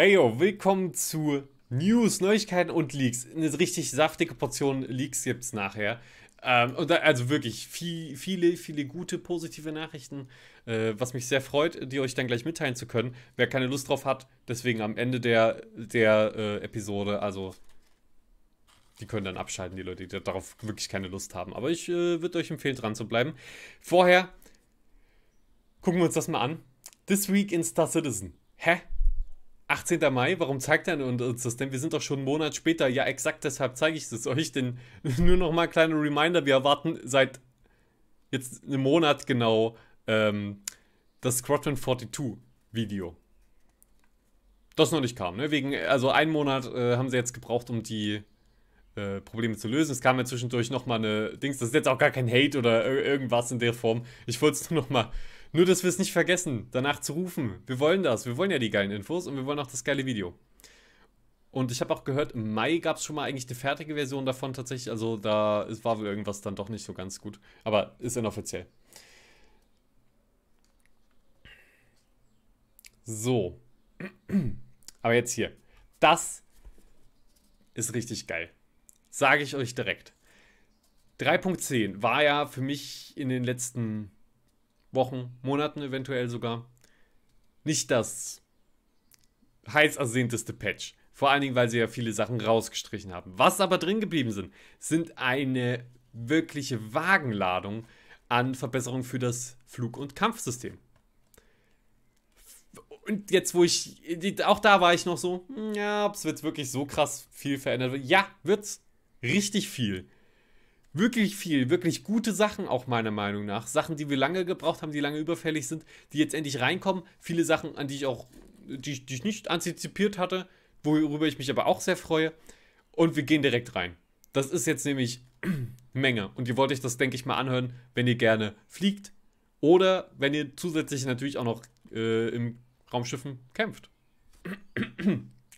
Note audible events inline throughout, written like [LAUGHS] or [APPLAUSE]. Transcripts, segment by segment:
Hey yo, willkommen zu News, Neuigkeiten und Leaks. Eine richtig saftige Portion Leaks gibt es nachher. Ähm, und da, also wirklich viel, viele, viele gute, positive Nachrichten, äh, was mich sehr freut, die euch dann gleich mitteilen zu können. Wer keine Lust drauf hat, deswegen am Ende der, der äh, Episode, also die können dann abschalten, die Leute, die darauf wirklich keine Lust haben. Aber ich äh, würde euch empfehlen, dran zu bleiben. Vorher gucken wir uns das mal an. This Week in Star Citizen. Hä? 18. Mai, warum zeigt er uns das denn? Wir sind doch schon einen Monat später. Ja, exakt deshalb zeige ich es euch, denn [LAUGHS] nur nochmal ein kleiner Reminder, wir erwarten seit jetzt einem Monat genau ähm, das Squadron 42 Video. Das noch nicht kam, ne? Wegen, also einen Monat äh, haben sie jetzt gebraucht, um die äh, Probleme zu lösen. Es kam ja zwischendurch nochmal eine Dings, das ist jetzt auch gar kein Hate oder irgendwas in der Form. Ich wollte es nur nochmal nur, dass wir es nicht vergessen, danach zu rufen. Wir wollen das. Wir wollen ja die geilen Infos und wir wollen auch das geile Video. Und ich habe auch gehört, im Mai gab es schon mal eigentlich eine fertige Version davon tatsächlich. Also da war wohl irgendwas dann doch nicht so ganz gut. Aber ist inoffiziell. So. [CLEARS THROAT] Aber jetzt hier. Das ist richtig geil. Sage ich euch direkt. 3.10 war ja für mich in den letzten Wochen, Monaten eventuell sogar nicht das heiß ersehnteste Patch. Vor allen Dingen, weil sie ja viele Sachen rausgestrichen haben. Was aber drin geblieben sind, sind eine wirkliche Wagenladung an Verbesserungen für das Flug- und Kampfsystem. Und jetzt, wo ich, auch da war ich noch so, hm, ja, ob es wirklich so krass viel verändert. wird. Ja, wird's richtig viel wirklich viel, wirklich gute Sachen auch meiner Meinung nach. Sachen, die wir lange gebraucht haben, die lange überfällig sind, die jetzt endlich reinkommen. Viele Sachen, an die ich auch, die, die ich nicht antizipiert hatte, worüber ich mich aber auch sehr freue. Und wir gehen direkt rein. Das ist jetzt nämlich [CLEARS THROAT] Menge. Und ihr wollt euch das, denke ich, mal anhören, wenn ihr gerne fliegt oder wenn ihr zusätzlich natürlich auch noch äh, im Raumschiffen kämpft. [CLEARS THROAT]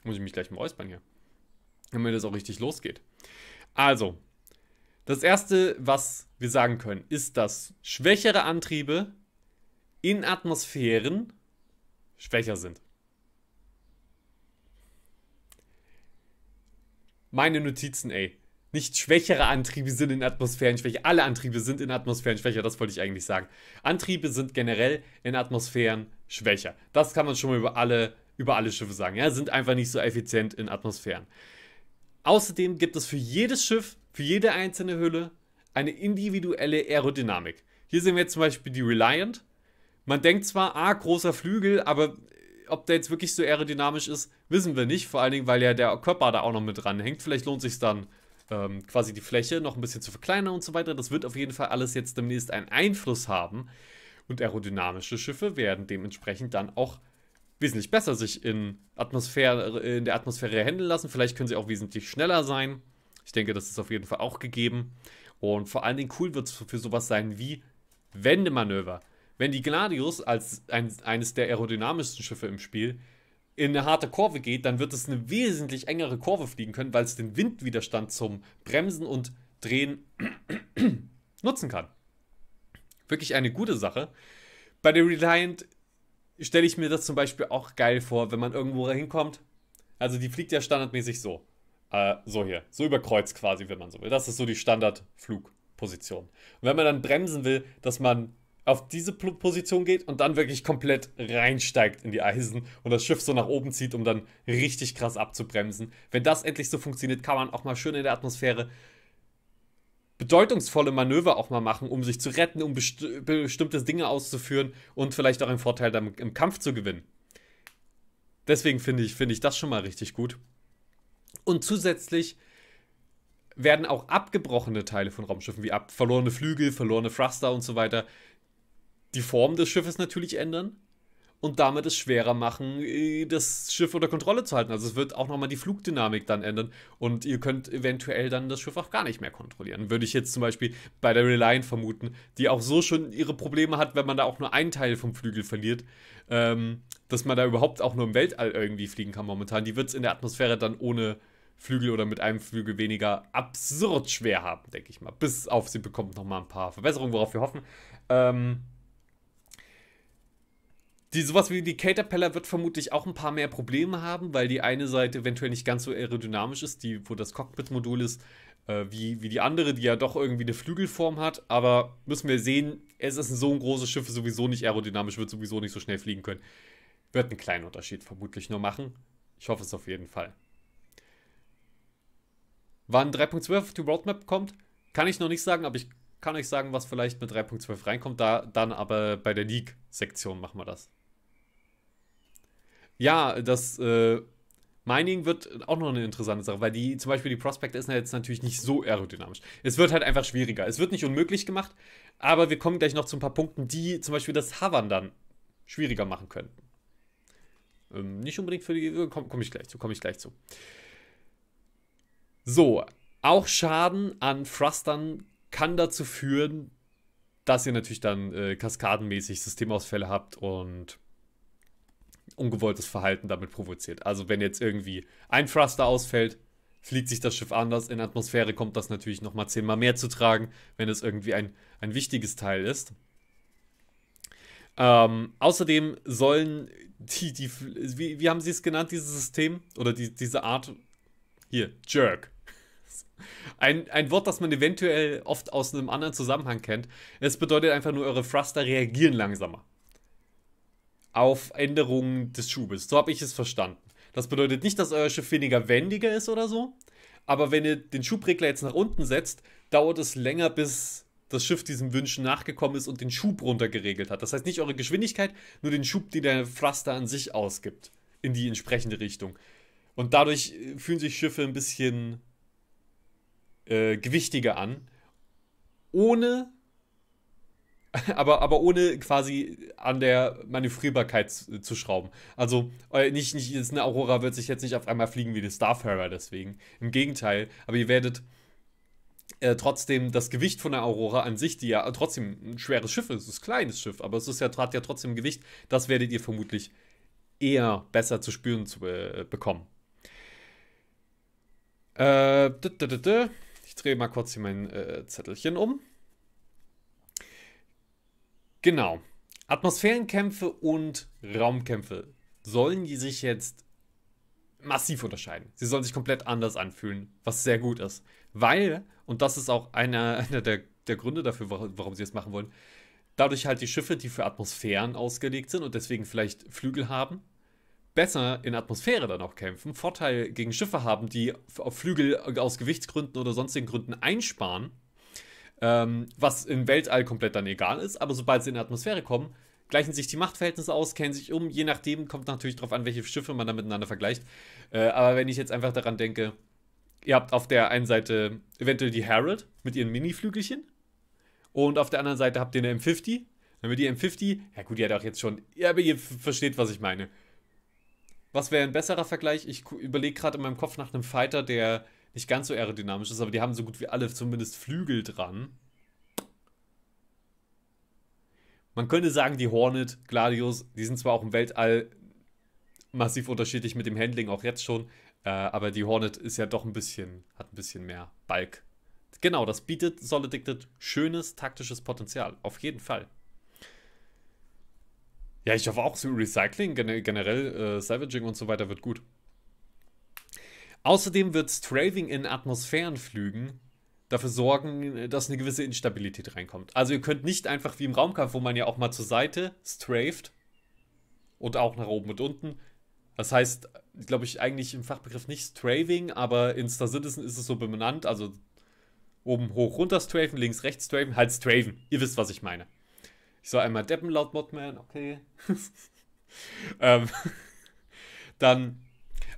Muss ich mich gleich mal äußern hier. Damit das auch richtig losgeht. Also, das erste, was wir sagen können, ist, dass schwächere Antriebe in Atmosphären schwächer sind. Meine Notizen, ey. Nicht schwächere Antriebe sind in Atmosphären schwächer. Alle Antriebe sind in Atmosphären schwächer, das wollte ich eigentlich sagen. Antriebe sind generell in Atmosphären schwächer. Das kann man schon mal über alle, über alle Schiffe sagen. Ja, sind einfach nicht so effizient in Atmosphären. Außerdem gibt es für jedes Schiff für jede einzelne Hülle eine individuelle Aerodynamik. Hier sehen wir jetzt zum Beispiel die Reliant. Man denkt zwar, ah, großer Flügel, aber äh, ob der jetzt wirklich so aerodynamisch ist, wissen wir nicht. Vor allen Dingen, weil ja der Körper da auch noch mit dran hängt. Vielleicht lohnt sich dann ähm, quasi die Fläche noch ein bisschen zu verkleinern und so weiter. Das wird auf jeden Fall alles jetzt demnächst einen Einfluss haben. Und aerodynamische Schiffe werden dementsprechend dann auch wesentlich besser sich in, Atmosphäre, in der Atmosphäre handeln lassen. Vielleicht können sie auch wesentlich schneller sein. Ich denke, das ist auf jeden Fall auch gegeben. Und vor allen Dingen cool wird es für sowas sein wie Wendemanöver. Wenn die Gladius als ein, eines der aerodynamischsten Schiffe im Spiel in eine harte Kurve geht, dann wird es eine wesentlich engere Kurve fliegen können, weil es den Windwiderstand zum Bremsen und Drehen [CLEARS THROAT] nutzen kann. Wirklich eine gute Sache. Bei der Reliant stelle ich mir das zum Beispiel auch geil vor, wenn man irgendwo hinkommt. Also die fliegt ja standardmäßig so. Äh, so hier, so über Kreuz quasi, wenn man so will. Das ist so die Standardflugposition. Und wenn man dann bremsen will, dass man auf diese Position geht und dann wirklich komplett reinsteigt in die Eisen und das Schiff so nach oben zieht, um dann richtig krass abzubremsen. Wenn das endlich so funktioniert, kann man auch mal schön in der Atmosphäre bedeutungsvolle Manöver auch mal machen, um sich zu retten, um best bestimmte Dinge auszuführen und vielleicht auch einen Vorteil im Kampf zu gewinnen. Deswegen finde ich, finde ich das schon mal richtig gut. Und zusätzlich werden auch abgebrochene Teile von Raumschiffen, wie ab verlorene Flügel, verlorene Thruster und so weiter, die Form des Schiffes natürlich ändern und damit es schwerer machen, äh, das Schiff unter Kontrolle zu halten. Also es wird auch nochmal die Flugdynamik dann ändern und ihr könnt eventuell dann das Schiff auch gar nicht mehr kontrollieren. Würde ich jetzt zum Beispiel bei der Reliant vermuten, die auch so schon ihre Probleme hat, wenn man da auch nur einen Teil vom Flügel verliert, ähm, dass man da überhaupt auch nur im Weltall irgendwie fliegen kann momentan. Die wird es in der Atmosphäre dann ohne Flügel oder mit einem Flügel weniger absurd schwer haben, denke ich mal. Bis auf sie bekommt nochmal ein paar Verbesserungen, worauf wir hoffen. Ähm, die sowas wie die Caterpillar wird vermutlich auch ein paar mehr Probleme haben, weil die eine Seite eventuell nicht ganz so aerodynamisch ist, die, wo das Cockpit-Modul ist, äh, wie, wie die andere, die ja doch irgendwie eine Flügelform hat. Aber müssen wir sehen, es ist so ein großes Schiff, sowieso nicht aerodynamisch, wird sowieso nicht so schnell fliegen können. Wird einen kleinen Unterschied vermutlich nur machen. Ich hoffe es auf jeden Fall. Wann 3.12 auf die Roadmap kommt, kann ich noch nicht sagen, aber ich kann euch sagen, was vielleicht mit 3.12 reinkommt. Da, dann aber bei der League-Sektion machen wir das. Ja, das äh, Mining wird auch noch eine interessante Sache, weil die zum Beispiel die Prospect ist jetzt natürlich nicht so aerodynamisch. Es wird halt einfach schwieriger. Es wird nicht unmöglich gemacht, aber wir kommen gleich noch zu ein paar Punkten, die zum Beispiel das Havern dann schwieriger machen könnten. Ähm, nicht unbedingt für die. Äh, komme komm ich gleich zu, komme ich gleich zu. So, auch Schaden an Thrustern kann dazu führen, dass ihr natürlich dann äh, kaskadenmäßig Systemausfälle habt und ungewolltes Verhalten damit provoziert. Also wenn jetzt irgendwie ein Thruster ausfällt, fliegt sich das Schiff anders. In Atmosphäre kommt das natürlich nochmal zehnmal mehr zu tragen, wenn es irgendwie ein, ein wichtiges Teil ist. Ähm, außerdem sollen die, die wie, wie, haben sie es genannt, dieses System oder die, diese Art? Hier, Jerk. Ein, ein Wort, das man eventuell oft aus einem anderen Zusammenhang kennt. Es bedeutet einfach nur, eure Thruster reagieren langsamer auf Änderungen des Schubes. So habe ich es verstanden. Das bedeutet nicht, dass euer Schiff weniger wendiger ist oder so, aber wenn ihr den Schubregler jetzt nach unten setzt, dauert es länger, bis das Schiff diesem Wünschen nachgekommen ist und den Schub runter geregelt hat. Das heißt nicht eure Geschwindigkeit, nur den Schub, den der Thruster an sich ausgibt, in die entsprechende Richtung. Und dadurch äh, fühlen sich Schiffe ein bisschen äh, gewichtige an, ohne, [LAUGHS] aber, aber ohne quasi an der Manövrierbarkeit zu, äh, zu schrauben. Also äh, nicht, nicht, jetzt eine Aurora wird sich jetzt nicht auf einmal fliegen wie eine Starfarer deswegen. Im Gegenteil, aber ihr werdet äh, trotzdem das Gewicht von der Aurora an sich, die ja trotzdem ein schweres Schiff ist, es ist ein kleines Schiff, aber es ist ja, hat ja trotzdem Gewicht, das werdet ihr vermutlich eher besser zu spüren zu, äh, bekommen. Äh, drehe mal kurz hier mein äh, Zettelchen um. Genau. Atmosphärenkämpfe und Raumkämpfe sollen die sich jetzt massiv unterscheiden. Sie sollen sich komplett anders anfühlen, was sehr gut ist. Weil, und das ist auch einer, [LAUGHS] einer der, der Gründe dafür, warum sie es machen wollen, dadurch halt die Schiffe, die für Atmosphären ausgelegt sind und deswegen vielleicht Flügel haben, besser in Atmosphäre dann auch kämpfen, Vorteil gegen Schiffe haben, die auf Flügel äh, aus Gewichtsgründen oder sonstigen Gründen einsparen, ähm, was im Weltall komplett dann egal ist, aber sobald sie in die Atmosphäre kommen, gleichen sich die Machtverhältnisse aus, kennen sich um, je nachdem, kommt natürlich darauf an, welche Schiffe man da miteinander vergleicht. Äh, aber wenn ich jetzt einfach daran denke, ihr habt auf der einen Seite eventuell die Herald mit ihren Mini-Flügelchen und auf der anderen Seite habt ihr eine M50. Dann wird die M50, ja gut, die hat auch jetzt schon, ja, aber ihr versteht, was ich meine was wäre ein besserer Vergleich? Ich überlege gerade in meinem Kopf nach einem Fighter, der nicht ganz so aerodynamisch ist, aber die haben so gut wie alle zumindest Flügel dran. Man könnte sagen, die Hornet, Gladius, die sind zwar auch im Weltall massiv unterschiedlich mit dem Handling, auch jetzt schon, äh, aber die Hornet ist ja doch ein bisschen, hat ein bisschen mehr Balk. Genau, das bietet Solid Addicted schönes taktisches Potenzial, auf jeden Fall. Ja, ich hoffe auch, Recycling, generell äh, Savaging und so weiter wird gut. Außerdem wird Straving in Atmosphärenflügen dafür sorgen, dass eine gewisse Instabilität reinkommt. Also ihr könnt nicht einfach wie im Raumkampf, wo man ja auch mal zur Seite straft und auch nach oben und unten. Das heißt, glaube ich, eigentlich im Fachbegriff nicht Straving, aber in Star Citizen ist es so benannt. Also oben hoch runter strafen, links rechts strafen, halt strafen. Ihr wisst, was ich meine. Ich soll einmal deppen laut Modman, okay. [LAUGHS] ähm, [LAUGHS] dann,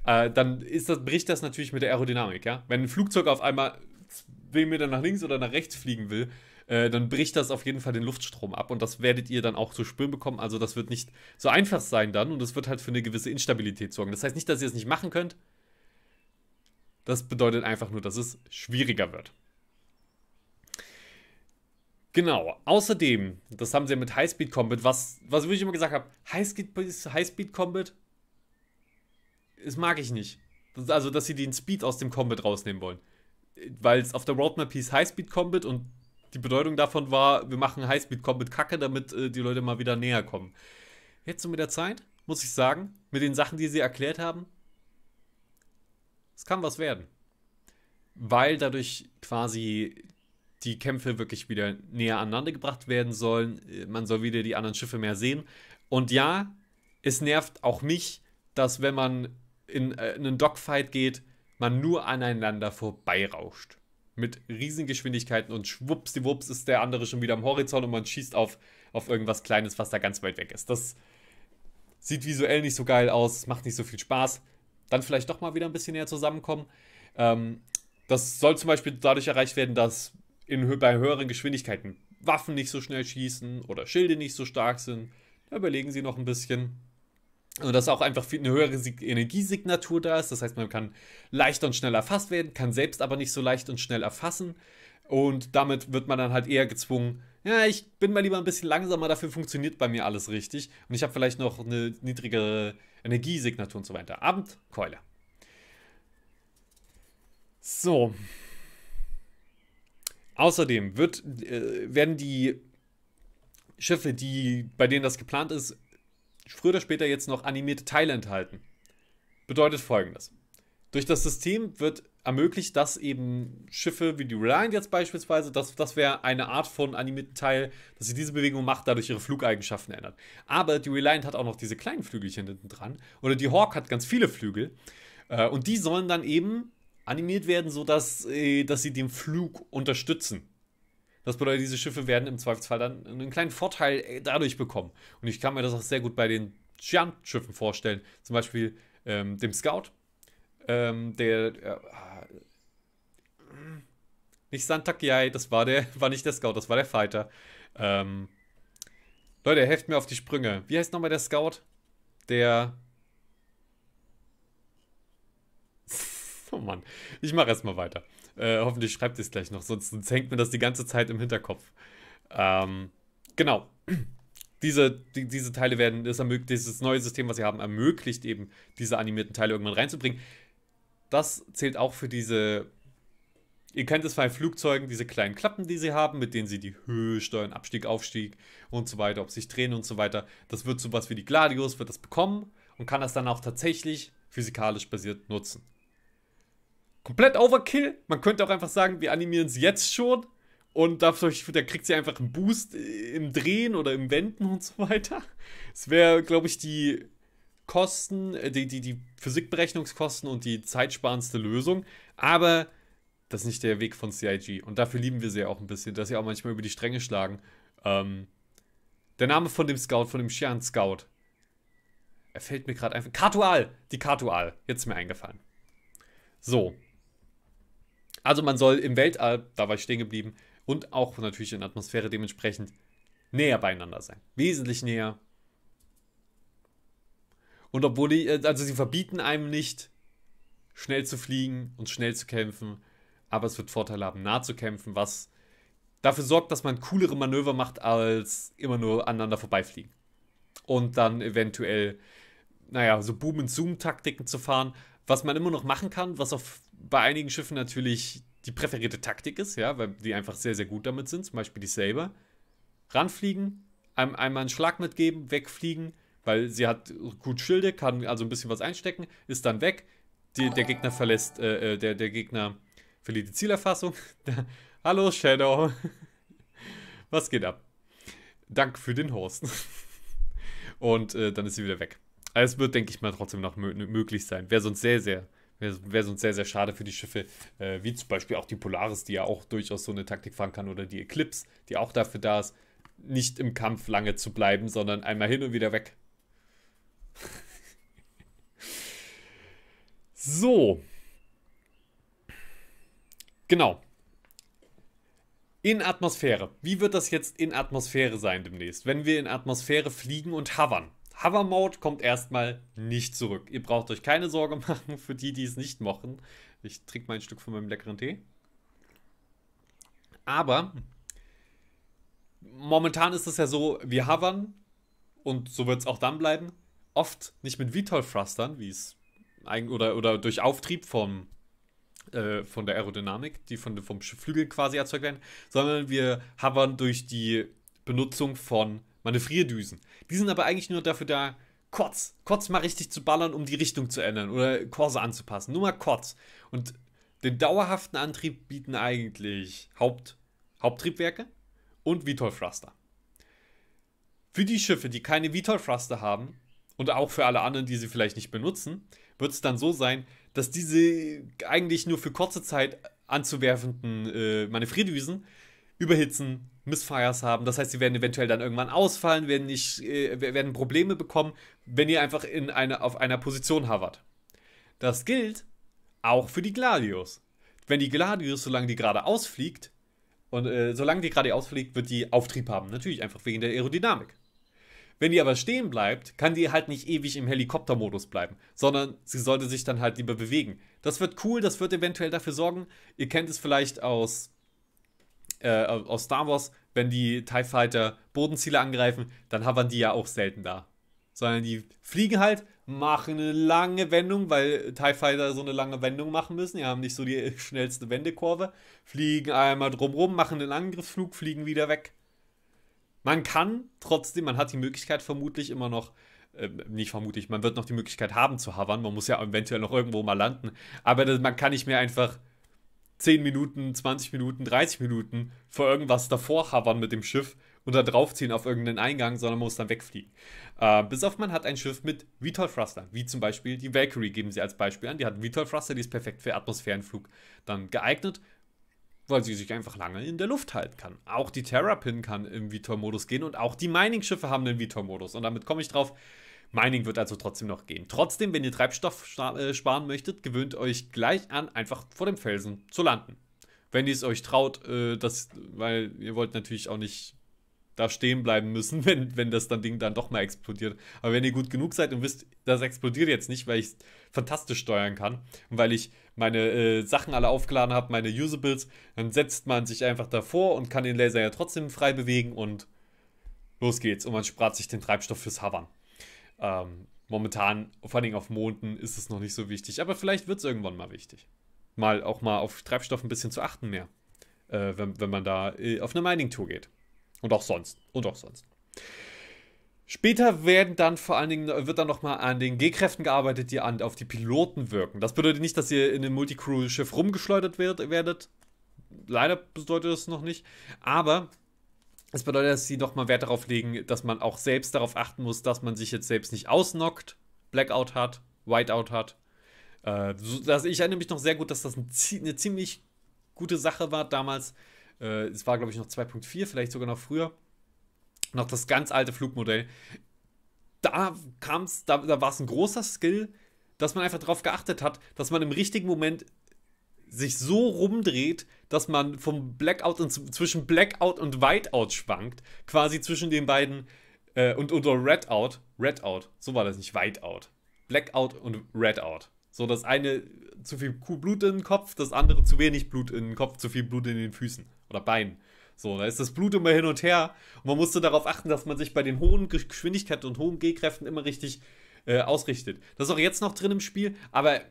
äh, dann ist das, bricht das natürlich mit der Aerodynamik, ja. Wenn ein Flugzeug auf einmal zwei Meter nach links oder nach rechts fliegen will, äh, dann bricht das auf jeden Fall den Luftstrom ab und das werdet ihr dann auch zu spüren bekommen. Also das wird nicht so einfach sein dann und das wird halt für eine gewisse Instabilität sorgen. Das heißt nicht, dass ihr es nicht machen könnt. Das bedeutet einfach nur, dass es schwieriger wird. Genau. Außerdem, das haben sie ja mit Highspeed Combat, was, was ich immer gesagt habe, Highspeed, Highspeed Combat, das mag ich nicht. Das, also, dass sie den Speed aus dem Combat rausnehmen wollen. Weil es auf der Roadmap hieß Highspeed Combat und die Bedeutung davon war, wir machen Highspeed Combat Kacke, damit äh, die Leute mal wieder näher kommen. Jetzt so mit der Zeit, muss ich sagen, mit den Sachen, die sie erklärt haben, es kann was werden. Weil dadurch quasi die Kämpfe wirklich wieder näher aneinander gebracht werden sollen. Äh, man soll wieder die anderen Schiffe mehr sehen. Und ja, es nervt auch mich, dass wenn man in, äh, in einen Dogfight geht, man nur aneinander vorbeirauscht. Mit riesigen Geschwindigkeiten und schwuppsiwupps ist der andere schon wieder am Horizont und man schießt auf, auf irgendwas Kleines, was da ganz weit weg ist. Das sieht visuell nicht so geil aus, macht nicht so viel Spaß. Dann vielleicht doch mal wieder ein bisschen näher zusammenkommen. Ähm, das soll zum Beispiel dadurch erreicht werden, dass in, bei höheren Geschwindigkeiten Waffen nicht so schnell schießen oder Schilde nicht so stark sind. Da überlegen sie noch ein bisschen. Und dass auch einfach eine höhere Energiesignatur da ist. Das heißt, man kann leichter und schneller erfasst werden, kann selbst aber nicht so leicht und schnell erfassen. Und damit wird man dann halt eher gezwungen, ja, ich bin mal lieber ein bisschen langsamer, dafür funktioniert bei mir alles richtig. Und ich habe vielleicht noch eine niedrigere Energiesignatur und so weiter. Abendkeule. So, Außerdem wird, äh, werden die Schiffe, die, bei denen das geplant ist, früher oder später jetzt noch animierte Teile enthalten. Bedeutet folgendes. Durch das System wird ermöglicht, dass eben Schiffe wie die Reliant jetzt beispielsweise, das, das wäre eine Art von animierten Teil, dass sie diese Bewegung macht, dadurch ihre Flugeigenschaften ändert. Aber die Reliant hat auch noch diese kleinen Flügelchen hinten dran. Oder die Hawk hat ganz viele Flügel. Äh, und die sollen dann eben animiert werden, sodass äh, dass sie den Flug unterstützen. Das bedeutet, diese Schiffe werden im Zweifelsfall dann einen kleinen Vorteil äh, dadurch bekommen. Und ich kann mir das auch sehr gut bei den Giant-Schiffen vorstellen. Zum Beispiel ähm, dem Scout, ähm, der. Äh, nicht Santakiai, das war der, [LAUGHS] war nicht der Scout, das war der Fighter. Ähm, Leute, helft mir auf die Sprünge. Wie heißt nochmal der Scout? Der Oh Mann, ich mache erstmal weiter. Äh, hoffentlich schreibt ihr es gleich noch, sonst, sonst, hängt mir das die ganze Zeit im Hinterkopf. Ähm, genau. Diese, die, diese Teile werden, das dieses neue System, was sie haben, ermöglicht eben, diese animierten Teile irgendwann reinzubringen. Das zählt auch für diese Ihr kennt es bei Flugzeugen, diese kleinen Klappen, die sie haben, mit denen sie die Höhe steuern, Abstieg, Aufstieg und so weiter, ob sich drehen und so weiter. Das wird sowas wie die Gladius, wird das bekommen und kann das dann auch tatsächlich physikalisch basiert nutzen komplett Overkill. Man könnte auch einfach sagen, wir animieren es jetzt schon und da kriegt sie einfach einen Boost äh, im Drehen oder im Wenden und so weiter. Es wäre, glaube ich, die Kosten, äh, die, die, die Physikberechnungskosten und die zeitsparendste Lösung. Aber das ist nicht der Weg von CIG. Und dafür lieben wir sie ja auch ein bisschen, dass sie auch manchmal über die Stränge schlagen. Ähm, der Name von dem Scout, von dem Shian Scout, er fällt mir gerade einfach. Katual! Die Katual. Jetzt ist mir eingefallen. So, also man soll im Weltall, da war ich stehen geblieben, und auch natürlich in der Atmosphäre dementsprechend näher beieinander sein. Wesentlich näher. Und obwohl die, äh, also sie verbieten einem nicht, schnell zu fliegen und schnell zu kämpfen, aber es wird Vorteile haben, nah zu kämpfen, was dafür sorgt, dass man coolere Manöver macht, als immer nur aneinander vorbeifliegen. Und dann eventuell, naja, so Boom- und Zoom-Taktiken zu fahren, was man immer noch machen kann, was auf, bei einigen Schiffen natürlich die präferierte Taktik ist, ja, weil die einfach sehr, sehr gut damit sind, zum Beispiel die Saber. Ranfliegen, einem, einmal einen Schlag mitgeben, wegfliegen, weil sie hat gut Schilde, kann also ein bisschen was einstecken, ist dann weg. Die, der Gegner verlässt, äh, äh der, der Gegner verliert die Zielerfassung. [LAUGHS] Hallo Shadow. [LAUGHS] Was geht ab? Dank für den Horst. [LAUGHS] Und äh, dann ist sie wieder weg. Aber also es wird, denke ich mal, trotzdem noch möglich sein. Wäre sonst sehr, sehr, wäre sonst sehr, sehr schade für die Schiffe, äh, wie zum Beispiel auch die Polaris, die ja auch durchaus so eine Taktik fahren kann, oder die Eclipse, die auch dafür da ist, nicht im Kampf lange zu bleiben, sondern einmal hin und wieder weg. [LAUGHS] so. Genau. In Atmosphäre. Wie wird das jetzt in Atmosphäre sein demnächst, wenn wir in Atmosphäre fliegen und havern? Hover Mode kommt erstmal nicht zurück. Ihr braucht euch keine Sorge [LAUGHS] machen für die, die es nicht mochten. Ich trinke mal ein Stück von meinem leckeren Tee. Aber momentan ist es ja so, wir hovern und so wird es auch dann bleiben. Oft nicht mit VTOL-Thrustern, wie es oder, oder durch Auftrieb vom, äh, von der Aerodynamik, die von, vom Flügel quasi erzeugt werden, sondern wir hovern durch die Benutzung von meine Frierdüsen. Die sind aber eigentlich nur dafür da, kurz, kurz mal richtig zu ballern, um die Richtung zu ändern oder Kurse anzupassen. Nur mal kurz. Und den dauerhaften Antrieb bieten eigentlich Haupt, Haupttriebwerke und Vitol thruster Für die Schiffe, die keine Vitol thruster haben und auch für alle anderen, die sie vielleicht nicht benutzen, wird es dann so sein, dass diese eigentlich nur für kurze Zeit anzuwerfenden äh, Manövrierdüsen überhitzen, Missfires haben. Das heißt, sie werden eventuell dann irgendwann ausfallen, werden, nicht, äh, werden Probleme bekommen, wenn ihr einfach in eine, auf einer Position havert. Das gilt auch für die Gladius. Wenn die Gladius, solange die gerade ausfliegt, und äh, solange die gerade ausfliegt, wird die Auftrieb haben. Natürlich, einfach wegen der Aerodynamik. Wenn die aber stehen bleibt, kann die halt nicht ewig im Helikoptermodus bleiben, sondern sie sollte sich dann halt lieber bewegen. Das wird cool, das wird eventuell dafür sorgen. Ihr kennt es vielleicht aus äh, aus Star Wars, wenn die TIE Fighter Bodenziele angreifen, dann haben die ja auch selten da. Sondern die fliegen halt, machen eine lange Wendung, weil TIE Fighter so eine lange Wendung machen müssen. Die haben nicht so die schnellste Wendekurve. Fliegen einmal drumrum, machen einen Angriffsflug, fliegen wieder weg. Man kann trotzdem, man hat die Möglichkeit vermutlich immer noch, äh, nicht vermutlich, man wird noch die Möglichkeit haben zu havern. Man muss ja eventuell noch irgendwo mal landen. Aber das, man kann nicht mehr einfach 10 Minuten, 20 Minuten, 30 Minuten vor irgendwas davor havern mit dem Schiff und da draufziehen auf irgendeinen Eingang, sondern man muss dann wegfliegen. Äh, bis auf man hat ein Schiff mit VTOL Thruster, wie zum Beispiel die Valkyrie geben sie als Beispiel an. Die hat VTOL Thruster, die ist perfekt für Atmosphärenflug dann geeignet, weil sie sich einfach lange in der Luft halten kann. Auch die Terrapin kann im VTOL-Modus gehen und auch die Mining-Schiffe haben den VTOL-Modus. Und damit komme ich drauf, Mining wird also trotzdem noch gehen. Trotzdem, wenn ihr Treibstoff äh, sparen möchtet, gewöhnt euch gleich an, einfach vor dem Felsen zu landen. Wenn ihr es euch traut, äh, das, weil ihr wollt natürlich auch nicht da stehen bleiben müssen, [LAUGHS] wenn, wenn das dann Ding dann doch mal explodiert. Aber wenn ihr gut genug seid und wisst, das explodiert jetzt nicht, weil ich es fantastisch steuern kann und weil ich meine äh, Sachen alle aufgeladen habe, meine Usables, dann setzt man sich einfach davor und kann den Laser ja trotzdem frei bewegen und los geht's. Und man spart sich den Treibstoff fürs Havern. Ähm, momentan, vor allem auf Monden, ist es noch nicht so wichtig. Aber vielleicht wird es irgendwann mal wichtig. Mal auch mal auf Treibstoff ein bisschen zu achten mehr. Äh, wenn, wenn man da äh, auf eine Mining-Tour geht. Und auch sonst. Und auch sonst. Später werden dann vor allen Dingen, wird dann nochmal an den G-Kräften gearbeitet, die an, auf die Piloten wirken. Das bedeutet nicht, dass ihr in einem Multicrew-Schiff rumgeschleudert werdet. Leider bedeutet das noch nicht. Aber das bedeutet, dass sie nochmal Wert darauf legen, dass man auch selbst darauf achten muss, dass man sich jetzt selbst nicht ausnockt, Blackout hat, Whiteout hat. Äh, das, ich erinnere mich noch sehr gut, dass das ein, eine ziemlich gute Sache war damals. Äh, es war, glaube ich, noch 2.4, vielleicht sogar noch früher. Noch das ganz alte Flugmodell. Da kam es, da, da war es ein großer Skill, dass man einfach darauf geachtet hat, dass man im richtigen Moment sich so rumdreht, dass man vom Blackout und zwischen Blackout und Whiteout schwankt, quasi zwischen den beiden äh, und oder Redout, Redout, so war das nicht, Whiteout, Blackout und Redout. So, das eine zu viel Blut in den Kopf, das andere zu wenig Blut in den Kopf, zu viel Blut in den Füßen oder Beinen. So, da ist das Blut immer hin und her. Und man musste darauf achten, dass man sich bei den hohen Geschwindigkeiten und hohen Gehkräften immer richtig äh, ausrichtet. Das ist auch jetzt noch drin im Spiel, aber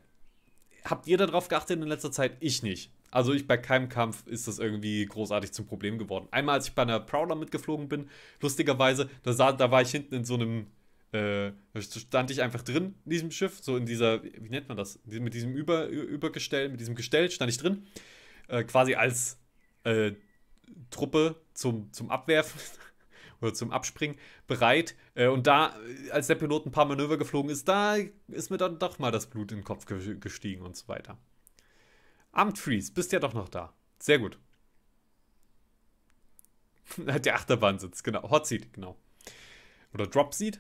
habt ihr darauf geachtet in letzter Zeit? Ich nicht. Also ich bei keinem Kampf ist das irgendwie großartig zum Problem geworden. Einmal, als ich bei einer Prowler mitgeflogen bin, lustigerweise, da, sah, da war ich hinten in so einem, äh, stand ich einfach drin in diesem Schiff, so in dieser, wie nennt man das, mit diesem Über, Übergestell, mit diesem Gestell stand ich drin, äh, quasi als äh, Truppe zum, zum Abwerfen [LAUGHS] oder zum Abspringen bereit. Äh, und da, als der Pilot ein paar Manöver geflogen ist, da ist mir dann doch mal das Blut in den Kopf gestiegen und so weiter. Amt Freeze, bist ja doch noch da. Sehr gut. [LAUGHS] Der Achterbahnsitz, genau. Hot Seat, genau. Oder Drop Seat?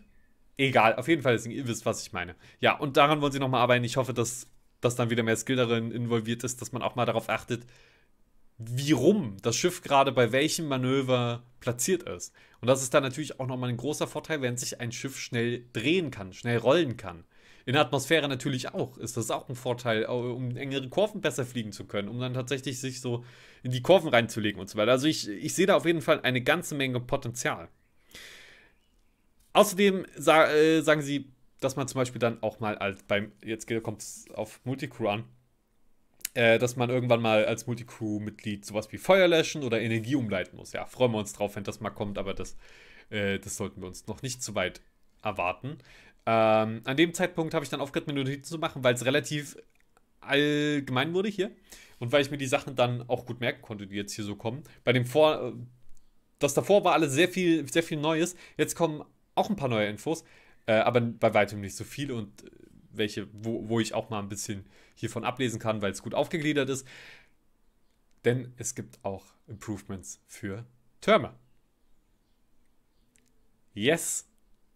Egal, auf jeden Fall, ihr wisst, was ich meine. Ja, und daran wollen sie nochmal arbeiten. Ich hoffe, dass, dass dann wieder mehr Skill darin involviert ist, dass man auch mal darauf achtet, wie rum das Schiff gerade bei welchem Manöver platziert ist. Und das ist dann natürlich auch nochmal ein großer Vorteil, wenn sich ein Schiff schnell drehen kann, schnell rollen kann. In der Atmosphäre natürlich auch. Ist das auch ein Vorteil, um engere Kurven besser fliegen zu können, um dann tatsächlich sich so in die Kurven reinzulegen und so weiter. Also ich, ich sehe da auf jeden Fall eine ganze Menge Potenzial. Außerdem sa äh, sagen sie, dass man zum Beispiel dann auch mal als beim, jetzt kommt es auf Multicrew an, äh, dass man irgendwann mal als Multicrew-Mitglied sowas wie Feuer löschen oder Energie umleiten muss. Ja, freuen wir uns drauf, wenn das mal kommt, aber das, äh, das sollten wir uns noch nicht zu weit erwarten. Ähm, an dem Zeitpunkt habe ich dann aufgehört, mir Notizen zu machen, weil es relativ allgemein wurde hier. Und weil ich mir die Sachen dann auch gut merken konnte, die jetzt hier so kommen. Bei dem Vor. Das davor war alles sehr viel, sehr viel Neues. Jetzt kommen auch ein paar neue Infos, äh, aber bei weitem nicht so viel und äh, welche, wo, wo ich auch mal ein bisschen hiervon ablesen kann, weil es gut aufgegliedert ist. Denn es gibt auch Improvements für Türme. Yes,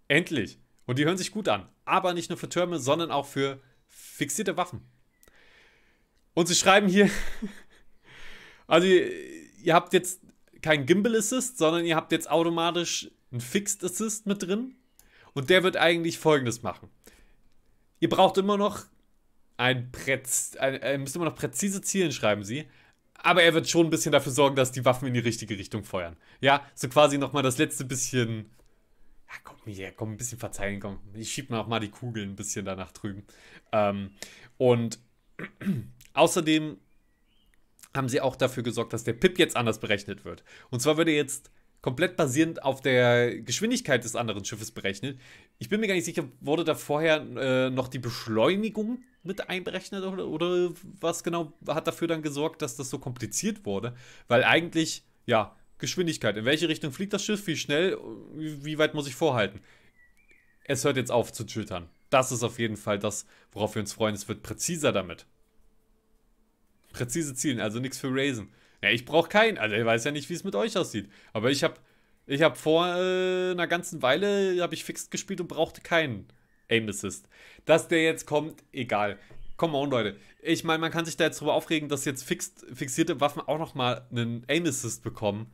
endlich. Und die hören sich gut an. Aber nicht nur für Türme, sondern auch für fixierte Waffen. Und sie schreiben hier, [LAUGHS] also ihr, ihr habt jetzt keinen Gimbal Assist, sondern ihr habt jetzt automatisch einen Fixed Assist mit drin. Und der wird eigentlich folgendes machen. Ihr braucht immer noch ein, Präz, ein ihr müsst immer noch präzise Zielen schreiben sie, aber er wird schon ein bisschen dafür sorgen, dass die Waffen in die richtige Richtung feuern. Ja, so quasi nochmal das letzte bisschen Ah, komm, ja, komm, ein bisschen verzeihen, komm. Ich schieb mir auch mal die Kugel ein bisschen da nach drüben. Ähm, und [CLEARS THROAT] außerdem haben sie auch dafür gesorgt, dass der Pip jetzt anders berechnet wird. Und zwar würde jetzt komplett basierend auf der Geschwindigkeit des anderen Schiffes berechnet. Ich bin mir gar nicht sicher, wurde da vorher äh, noch die Beschleunigung mit einberechnet oder, oder was genau hat dafür dann gesorgt, dass das so kompliziert wurde? Weil eigentlich, ja, Geschwindigkeit. In welche Richtung fliegt das Schiff? Wie schnell? Wie weit muss ich vorhalten? Es hört jetzt auf zu twittern. Das ist auf jeden Fall das, worauf wir uns freuen. Es wird präziser damit. Präzise Zielen, also nichts für Raisen. Ja, ich brauche keinen. Also ich weiß ja nicht, wie es mit euch aussieht. Aber ich habe ich hab vor äh, einer ganzen Weile, habe ich fixed gespielt und brauchte keinen Aim Assist. Dass der jetzt kommt, egal. Come on, Leute. Ich meine, man kann sich da jetzt drüber aufregen, dass jetzt fix, fixierte Waffen auch nochmal einen Aim Assist bekommen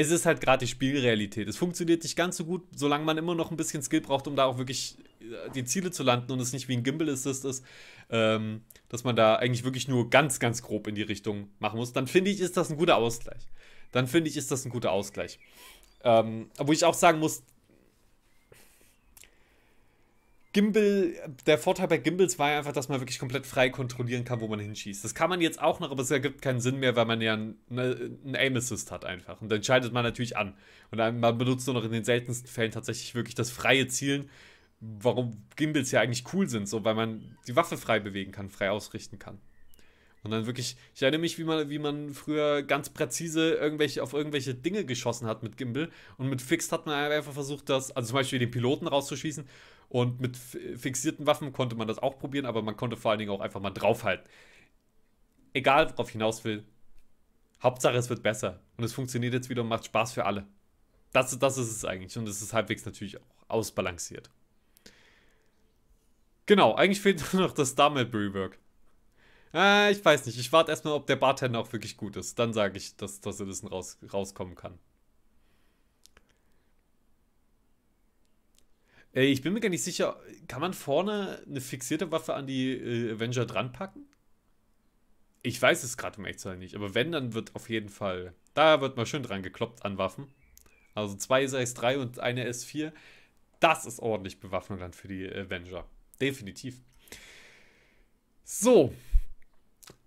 es ist halt gerade die Spielrealität. Es funktioniert nicht ganz so gut, solange man immer noch ein bisschen Skill braucht, um da auch wirklich äh, die Ziele zu landen und es nicht wie ein Gimbal Assist ist, ähm, dass man da eigentlich wirklich nur ganz, ganz grob in die Richtung machen muss. Dann finde ich, ist das ein guter Ausgleich. Dann finde ich, ist das ein guter Ausgleich. Ähm, wo ich auch sagen muss, Gimbal, der Vorteil bei Gimbals war ja einfach, dass man wirklich komplett frei kontrollieren kann, wo man hinschießt. Das kann man jetzt auch noch, aber es ergibt keinen Sinn mehr, weil man ja einen, einen Aim Assist hat einfach. Und dann schaltet man natürlich an. Und dann, man benutzt nur noch in den seltensten Fällen tatsächlich wirklich das freie Zielen, warum Gimbals ja eigentlich cool sind, so weil man die Waffe frei bewegen kann, frei ausrichten kann. Und dann wirklich, ich erinnere mich, wie man, wie man früher ganz präzise irgendwelche, auf irgendwelche Dinge geschossen hat mit Gimbal. Und mit Fixed hat man halt einfach versucht, das, also zum Beispiel den Piloten rauszuschießen. Und mit fixierten Waffen konnte man das auch probieren, aber man konnte vor allen Dingen auch einfach mal draufhalten. Egal, worauf ich hinaus will. Hauptsache, es wird besser. Und es funktioniert jetzt wieder und macht Spaß für alle. Das, das ist es eigentlich. Und es ist halbwegs natürlich auch ausbalanciert. Genau, eigentlich fehlt [LAUGHS] nur noch das Star Malbury Work. Äh, ich weiß nicht. Ich warte erstmal, ob der Bartender auch wirklich gut ist. Dann sage ich, dass, dass er das raus, rauskommen kann. Äh, ich bin mir gar nicht sicher, kann man vorne eine fixierte Waffe an die äh, Avenger dranpacken? Ich weiß es gerade im Echtzeit nicht, aber wenn, dann wird auf jeden Fall. Da wird mal schön dran gekloppt an Waffen. Also zwei S3 und eine S4. Das ist ordentlich Bewaffnung dann für die äh, Avenger. Definitiv. So,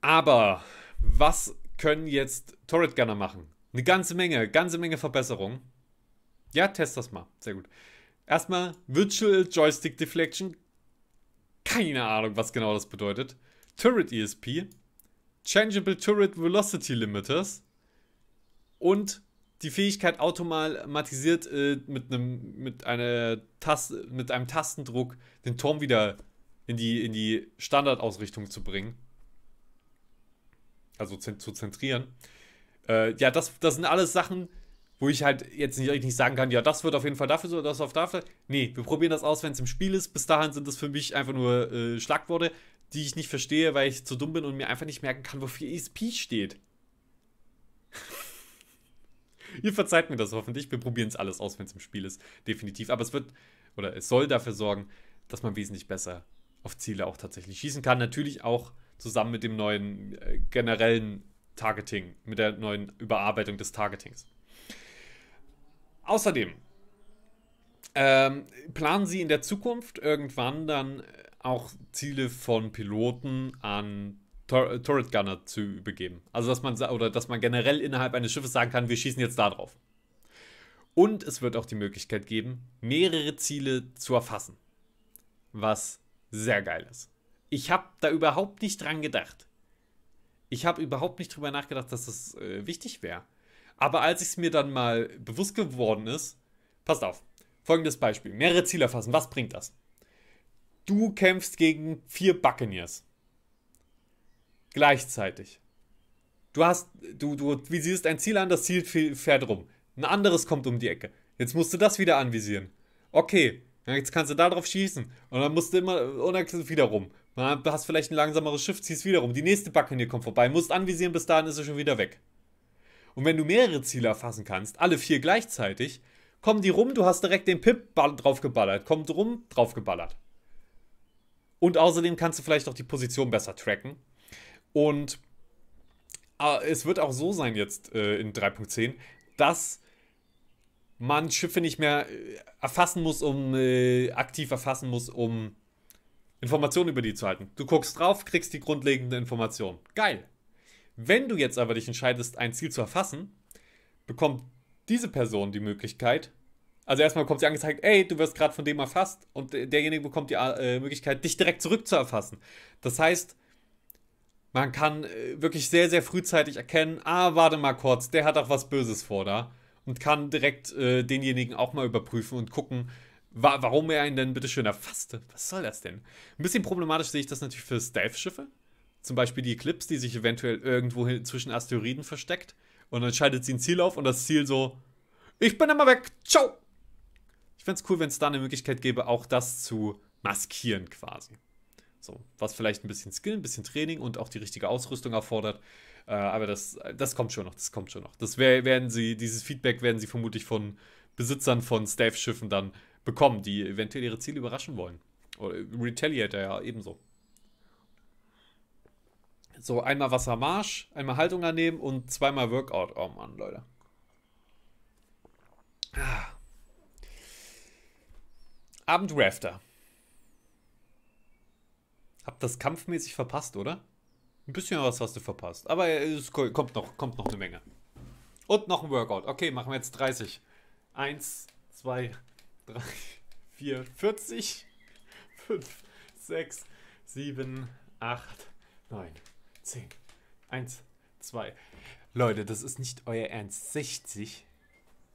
aber was können jetzt Turret Gunner machen? Eine ganze Menge, ganze Menge Verbesserungen. Ja, test das mal. Sehr gut. Erstmal Virtual Joystick Deflection. Keine Ahnung, was genau das bedeutet. Turret ESP. Changeable Turret Velocity Limiters. Und die Fähigkeit automatisiert äh, mit, einem, mit, einer mit einem Tastendruck den Turm wieder in die, in die Standardausrichtung zu bringen also zu zentrieren. Äh, ja, das, das sind alles Sachen, wo ich halt jetzt nicht richtig sagen kann, ja, das wird auf jeden Fall dafür so, das auf dafür. Nee, wir probieren das aus, wenn es im Spiel ist. Bis dahin sind das für mich einfach nur äh, Schlagworte, die ich nicht verstehe, weil ich zu dumm bin und mir einfach nicht merken kann, wofür ESP steht. [LAUGHS] Ihr verzeiht mir das hoffentlich. Wir probieren es alles aus, wenn es im Spiel ist. Definitiv. Aber es wird oder es soll dafür sorgen, dass man wesentlich besser auf Ziele auch tatsächlich schießen kann. Natürlich auch zusammen mit dem neuen äh, generellen Targeting, mit der neuen Überarbeitung des Targetings. Außerdem ähm, planen Sie in der Zukunft irgendwann dann auch Ziele von Piloten an Tur äh, Turret Gunner zu übergeben. Also dass man oder dass man generell innerhalb eines Schiffes sagen kann, wir schießen jetzt da drauf. Und es wird auch die Möglichkeit geben, mehrere Ziele zu erfassen. Was sehr geil ist ich habe da überhaupt nicht dran gedacht. Ich habe überhaupt nicht drüber nachgedacht, dass das äh, wichtig wäre. Aber als es mir dann mal bewusst geworden ist, passt auf. Folgendes Beispiel: mehrere Ziele erfassen. Was bringt das? Du kämpfst gegen vier Buccaneers. Gleichzeitig. Du hast, du, du visierst ein Ziel an, das Ziel fährt rum. Ein anderes kommt um die Ecke. Jetzt musst du das wieder anvisieren. Okay, jetzt kannst du da drauf schießen. Und dann musst du immer, und dann wieder rum. Man, hast vielleicht ein langsameres Schiff, ziehst wieder rum. Die nächste Buccaneer kommt vorbei, musst anvisieren, bis dahin ist er schon wieder weg. Und wenn du mehrere Ziele erfassen kannst, alle vier gleichzeitig, kommen die rum, du hast direkt den Pip draufgeballert, kommt rum, draufgeballert. Und außerdem kannst du vielleicht auch die Position besser tracken. Und äh, es wird auch so sein jetzt äh, in 3.10, dass man Schiffe nicht mehr äh, erfassen muss, um aktiv erfassen muss, um Informationen über die zu halten. Du guckst drauf, kriegst die grundlegende Information. Geil. Wenn du jetzt aber dich entscheidest, ein Ziel zu erfassen, bekommt diese Person die Möglichkeit, also erstmal bekommt sie angezeigt, ey, du wirst gerade von dem erfasst und derjenige bekommt die äh, Möglichkeit, dich direkt zurück zu erfassen. Das heißt, man kann äh, wirklich sehr, sehr frühzeitig erkennen, ah, warte mal kurz, der hat auch was Böses vor da und kann direkt äh, denjenigen auch mal überprüfen und gucken, Wa warum er ihn denn bitte schön erfasste? Was soll das denn? Ein bisschen problematisch sehe ich das natürlich für Stealth-Schiffe. Zum Beispiel die Eclipse, die sich eventuell irgendwo zwischen Asteroiden versteckt. Und dann schaltet sie ein Ziel auf und das Ziel so, ich bin immer weg, ciao! Ich fände es cool, wenn es da eine Möglichkeit gäbe, auch das zu maskieren quasi. So, was vielleicht ein bisschen Skill, ein bisschen Training und auch die richtige Ausrüstung erfordert. Äh, aber das, das kommt schon noch, das kommt schon noch. Das wär, werden sie, dieses Feedback werden sie vermutlich von Besitzern von Stealth-Schiffen dann bekommen, die eventuell ihre Ziele überraschen wollen. Oder äh, Retaliator ja ebenso. So, einmal Wassermarsch, einmal Haltung annehmen und zweimal Workout. Oh Mann, Leute. Ah. Abendrafter. Hab das kampfmäßig verpasst, oder? Ein bisschen was hast du verpasst. Aber äh, es kommt noch, kommt noch eine Menge. Und noch ein Workout. Okay, machen wir jetzt 30. Eins, zwei, drei. 3, 4, 40, 5, 6, 7, 8, 9, 10, 1, 2. Leute, das ist nicht euer Ernst. 60?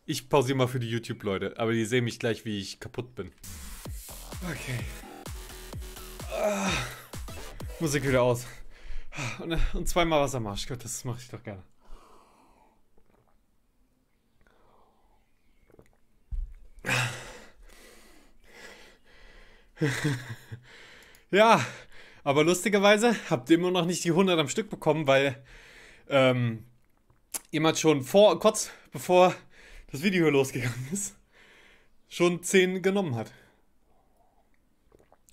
Ich pausiere mal für die YouTube, Leute. Aber die sehen mich gleich, wie ich kaputt bin. Okay. Ah, Musik wieder aus. Und, und zweimal Wassermarsch. Gott, das mache ich doch gerne. [LAUGHS] ja, aber lustigerweise habt ihr immer noch nicht die 100 am Stück bekommen, weil ähm, jemand schon vor, kurz bevor das Video losgegangen ist, schon 10 genommen hat.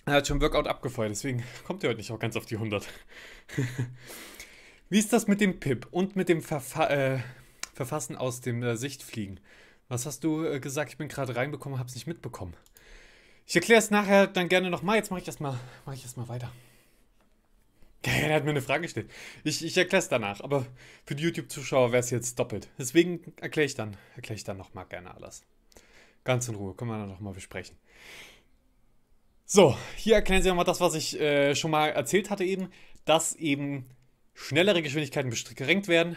Er hat schon Workout abgefeuert, deswegen kommt ihr heute nicht auch ganz auf die 100. [LAUGHS] Wie ist das mit dem Pip und mit dem Verfa äh, Verfassen aus dem äh, Sichtfliegen? Was hast du äh, gesagt? Ich bin gerade reinbekommen, hab's nicht mitbekommen. Ich erkläre es nachher dann gerne nochmal. Jetzt mache ich erstmal mach erst weiter. Ja, er hat mir eine Frage gestellt. Ich, ich erkläre es danach, aber für die YouTube-Zuschauer wäre es jetzt doppelt. Deswegen erkläre ich dann, erkläre dann nochmal gerne alles. Ganz in Ruhe, können wir dann nochmal besprechen. So, hier erklären Sie nochmal das, was ich äh, schon mal erzählt hatte eben, dass eben schnellere Geschwindigkeiten gerankt werden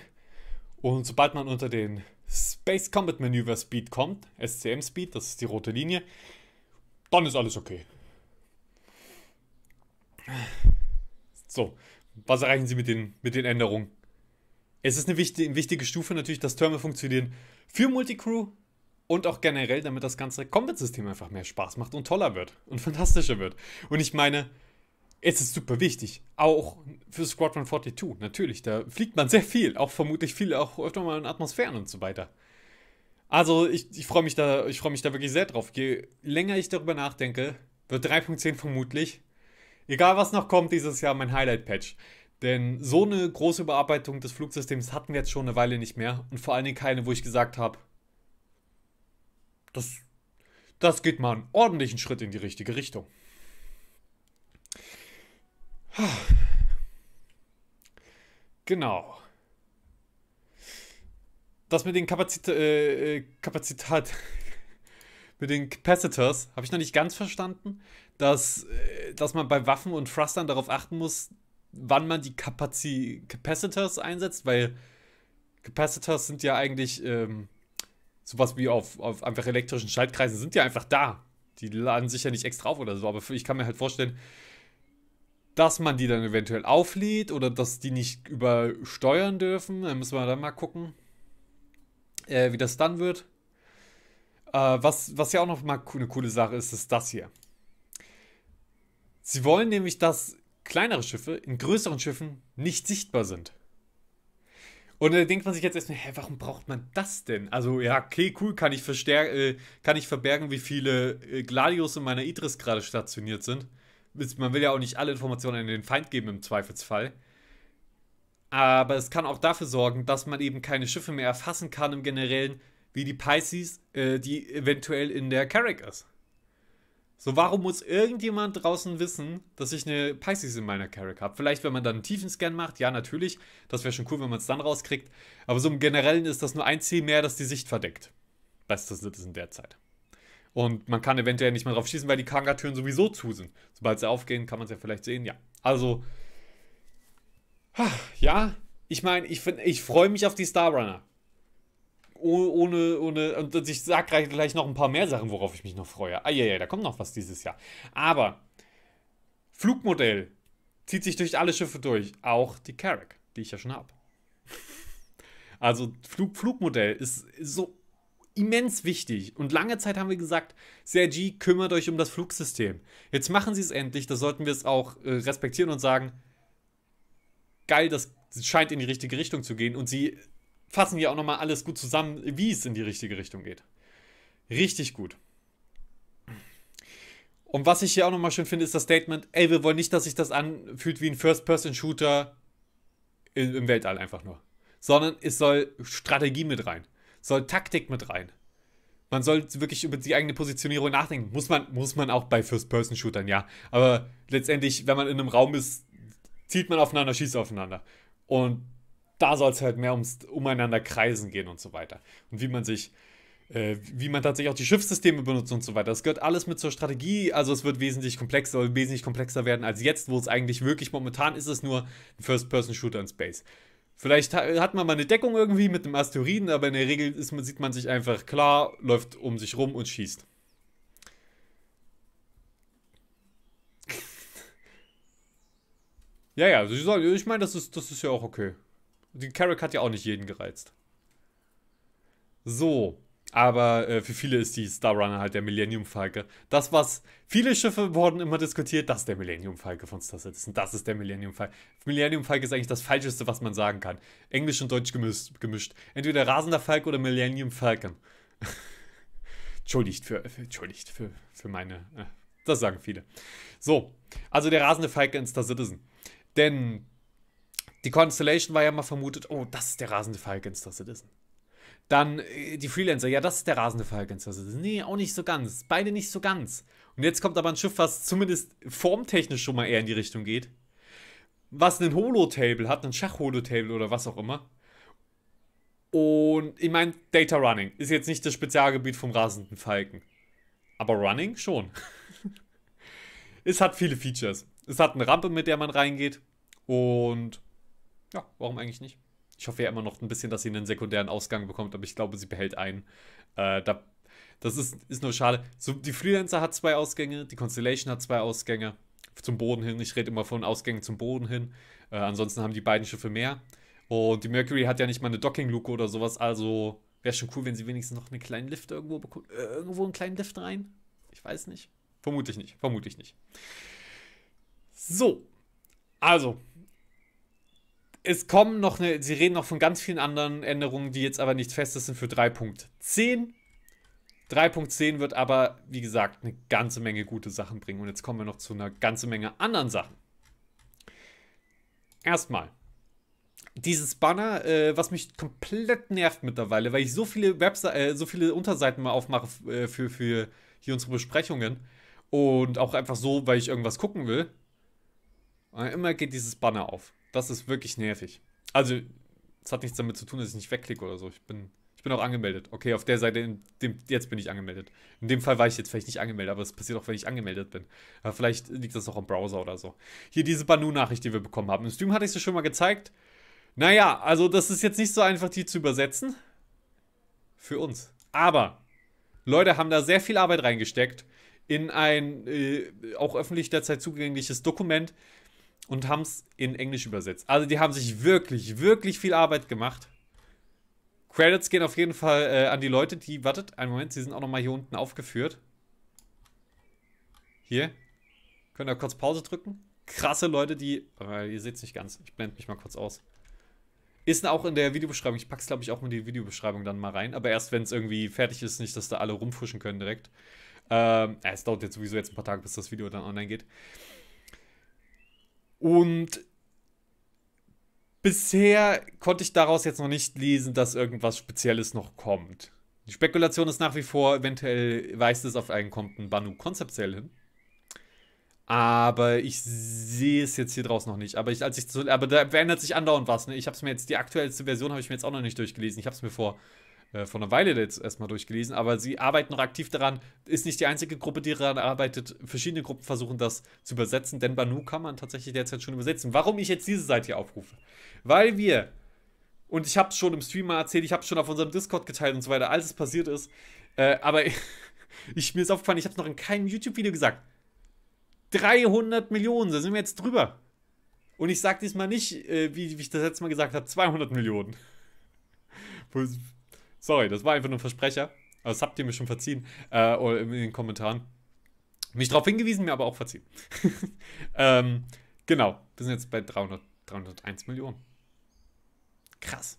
und sobald man unter den Space Combat Maneuver Speed kommt, SCM Speed, das ist die rote Linie, dann ist alles okay. So, was erreichen Sie mit den, mit den Änderungen? Es ist eine wichtige, wichtige Stufe natürlich, dass Türme funktionieren für Multicrew und auch generell, damit das ganze Combat-System einfach mehr Spaß macht und toller wird und [LAUGHS] fantastischer wird. Und ich meine, es ist super wichtig, auch für Squadron 42, natürlich, da fliegt man sehr viel, auch vermutlich viel, auch öfter mal in Atmosphären und so weiter. Also ich, ich freue mich, da, freu mich da wirklich sehr drauf. Je länger ich darüber nachdenke, wird 3.10 vermutlich, egal was noch kommt, dieses Jahr mein Highlight-Patch. Denn so eine große Überarbeitung des Flugsystems hatten wir jetzt schon eine Weile nicht mehr. Und vor allen Dingen keine, wo ich gesagt habe, das, das geht mal einen ordentlichen Schritt in die richtige Richtung. Genau das mit den Kapazit äh, äh, Kapazitat, [LAUGHS] mit den Capacitors, habe ich noch nicht ganz verstanden, dass, äh, dass man bei Waffen und Thrustern darauf achten muss, wann man die Kapazi Capacitors einsetzt, weil Capacitors sind ja eigentlich ähm, sowas wie auf, auf einfach elektrischen Schaltkreisen, sind ja einfach da. Die laden sich ja nicht extra auf oder so, aber ich kann mir halt vorstellen, dass man die dann eventuell auflädt oder dass die nicht übersteuern dürfen. Da müssen wir dann mal gucken äh, wie das dann wird. Äh, was, was ja auch noch mal eine coole Sache ist, ist das hier. Sie wollen nämlich, dass kleinere Schiffe in größeren Schiffen nicht sichtbar sind. Und da äh, denkt man sich jetzt erstmal, hä, warum braucht man das denn? Also, ja, okay, cool, kann ich, äh, kann ich verbergen, wie viele äh, Gladius in meiner Idris gerade stationiert sind. Man will ja auch nicht alle Informationen an den Feind geben im Zweifelsfall. Aber es kann auch dafür sorgen, dass man eben keine Schiffe mehr erfassen kann im Generellen, wie die Pisces, äh, die eventuell in der Carrick ist. So, warum muss irgendjemand draußen wissen, dass ich eine Pisces in meiner Carrick habe? Vielleicht, wenn man dann einen Tiefenscan macht, ja, natürlich. Das wäre schon cool, wenn man es dann rauskriegt. Aber so im Generellen ist das nur ein Ziel mehr, dass die Sicht verdeckt. Bestes ist in der Zeit. Und man kann eventuell nicht mehr drauf schießen, weil die Kangatüren sowieso zu sind. Sobald sie aufgehen, kann man es ja vielleicht sehen, ja. Also, ja, ich meine, ich, ich freue mich auf die Starrunner. Oh, ohne, ohne, und ich sage gleich noch ein paar mehr Sachen, worauf ich mich noch freue. Ah, ja, ja, da kommt noch was dieses Jahr. Aber Flugmodell zieht sich durch alle Schiffe durch. Auch die Carrick, die ich ja schon habe. Also Flug, Flugmodell ist so immens wichtig. Und lange Zeit haben wir gesagt, Sergi, kümmert euch um das Flugsystem. Jetzt machen sie es endlich, da sollten wir es auch äh, respektieren und sagen, geil, das scheint in die richtige Richtung zu gehen. Und sie fassen hier auch nochmal alles gut zusammen, wie es in die richtige Richtung geht. Richtig gut. Und was ich hier auch nochmal schön finde, ist das Statement, ey, wir wollen nicht, dass sich das anfühlt wie ein First-Person-Shooter im Weltall einfach nur. Sondern es soll Strategie mit rein. Soll Taktik mit rein. Man soll wirklich über die eigene Positionierung nachdenken. Muss man, muss man auch bei First-Person-Shootern, ja. Aber letztendlich, wenn man in einem Raum ist, zieht man aufeinander, schießt aufeinander. Und da soll es halt mehr ums umeinander kreisen gehen und so weiter. Und wie man sich, äh, wie man tatsächlich auch die Schiffssysteme benutzt und so weiter. Das gehört alles mit zur Strategie. Also es wird wesentlich komplexer, soll wesentlich komplexer werden als jetzt, wo es eigentlich wirklich momentan ist es nur ein First-Person-Shooter in Space. Vielleicht hat man mal eine Deckung irgendwie mit einem Asteroiden, aber in der Regel ist, sieht man sich einfach klar, läuft um sich rum und schießt. Ja, ja, sie sollen, ich meine, das ist, das ist ja auch okay. Die Carrick hat ja auch nicht jeden gereizt. So, aber äh, für viele ist die Star Runner halt der Millennium Falke. Das, was viele Schiffe wurden immer diskutiert, das ist der Millennium Falke von Star Citizen. Das ist der Millennium Falke. Millennium Falke ist eigentlich das Falscheste, was man sagen kann. Englisch und Deutsch gemischt. gemischt. Entweder rasender Falke oder Millennium Falcon. [LAUGHS] entschuldigt für, für, entschuldigt für, für meine. Äh, das sagen viele. So, also der rasende Falke in Star Citizen. Denn die Constellation war ja mal vermutet, oh, das ist der rasende Falcons, Star Citizen. Dann äh, die Freelancer, ja, das ist der rasende Falcons, Star Citizen. Nee, auch nicht so ganz. Beide nicht so ganz. Und jetzt kommt aber ein Schiff, was zumindest formtechnisch schon mal eher in die Richtung geht. Was einen Holotable hat, einen Schach-Holotable oder was auch immer. Und ich meine, Data Running ist jetzt nicht das Spezialgebiet vom rasenden Falken. Aber Running schon. [LAUGHS] es hat viele Features. Es hat eine Rampe, mit der man reingeht. Und ja, warum eigentlich nicht? Ich hoffe ja immer noch ein bisschen, dass sie einen sekundären Ausgang bekommt, aber ich glaube, sie behält einen. Äh, da, das ist, ist nur schade. So, die Freelancer hat zwei Ausgänge, die Constellation hat zwei Ausgänge. Zum Boden hin, ich rede immer von Ausgängen zum Boden hin. Äh, ansonsten haben die beiden Schiffe mehr. Und die Mercury hat ja nicht mal eine Docking-Luke oder sowas, also wäre schon cool, wenn sie wenigstens noch einen kleinen Lift irgendwo bekommt. Irgendwo einen kleinen Lift rein? Ich weiß nicht. Vermutlich nicht, vermutlich nicht. So, also, es kommen noch eine, sie reden noch von ganz vielen anderen Änderungen, die jetzt aber nichts Festes sind für 3.10. 3.10 wird aber, wie gesagt, eine ganze Menge gute Sachen bringen. Und jetzt kommen wir noch zu einer ganzen Menge anderen Sachen. Erstmal, dieses Banner, äh, was mich komplett nervt mittlerweile, weil ich so viele Webse äh, so viele Unterseiten mal aufmache äh, für, für hier unsere Besprechungen und auch einfach so, weil ich irgendwas gucken will. Und äh, immer geht dieses Banner auf. Das ist wirklich nervig. Also, es hat nichts damit zu tun, dass ich nicht wegklicke oder so. Ich bin, ich bin auch angemeldet. Okay, auf der Seite, in dem, jetzt bin ich angemeldet. In dem Fall war ich jetzt vielleicht nicht angemeldet, aber es passiert auch, wenn ich angemeldet bin. Aber vielleicht liegt das auch am Browser oder so. Hier diese Banu-Nachricht, die wir bekommen haben. Im Stream hatte ich sie schon mal gezeigt. Naja, also das ist jetzt nicht so einfach, die zu übersetzen. Für uns. Aber Leute haben da sehr viel Arbeit reingesteckt in ein äh, auch öffentlich derzeit zugängliches Dokument, und haben es in Englisch übersetzt. Also die haben sich wirklich, wirklich viel Arbeit gemacht. Credits gehen auf jeden Fall äh, an die Leute, die, wartet, einen Moment, sie sind auch nochmal hier unten aufgeführt. Hier. Könnt ihr kurz Pause drücken? Krasse Leute, die, äh, ihr seht es nicht ganz, ich blende mich mal kurz aus. Ist auch in der Videobeschreibung, ich packe es glaube ich auch in die Videobeschreibung dann mal rein, aber erst wenn es irgendwie fertig ist, nicht, dass da alle rumfuschen können direkt. Ähm, äh, es dauert jetzt sowieso jetzt ein paar Tage, bis das Video dann online geht. Und bisher konnte ich daraus jetzt noch nicht lesen, dass irgendwas Spezielles noch kommt. Die Spekulation ist nach wie vor, eventuell weist es auf einen kommenden Banu konzeptuell hin. Aber ich sehe es jetzt hier draus noch nicht. Aber ich, als ich zu, aber da verändert sich andauernd was. Ne? Ich habe es mir jetzt die aktuellste Version habe ich mir jetzt auch noch nicht durchgelesen. Ich habe es mir vor äh, vor einer Weile jetzt erstmal durchgelesen, aber sie arbeiten noch aktiv daran. Ist nicht die einzige Gruppe, die daran arbeitet. Verschiedene Gruppen versuchen das zu übersetzen, denn Banu kann man tatsächlich derzeit schon übersetzen. Warum ich jetzt diese Seite hier aufrufe? Weil wir, und ich habe es schon im Stream mal erzählt, ich habe es schon auf unserem Discord geteilt und so weiter, als es passiert ist, äh, aber [LAUGHS] ich, mir ist aufgefallen, ich habe es noch in keinem YouTube-Video gesagt. 300 Millionen, da sind wir jetzt drüber. Und ich sage diesmal nicht, äh, wie, wie, ich das letzte Mal gesagt habe, 200 Millionen. [LAUGHS] Sorry, das war einfach nur ein Versprecher. Also, das habt ihr mir schon verziehen. Äh, oder in den Kommentaren. Mich darauf hingewiesen, mir aber auch verziehen. [LAUGHS] ähm, genau, wir sind jetzt bei 300, 301 Millionen. Krass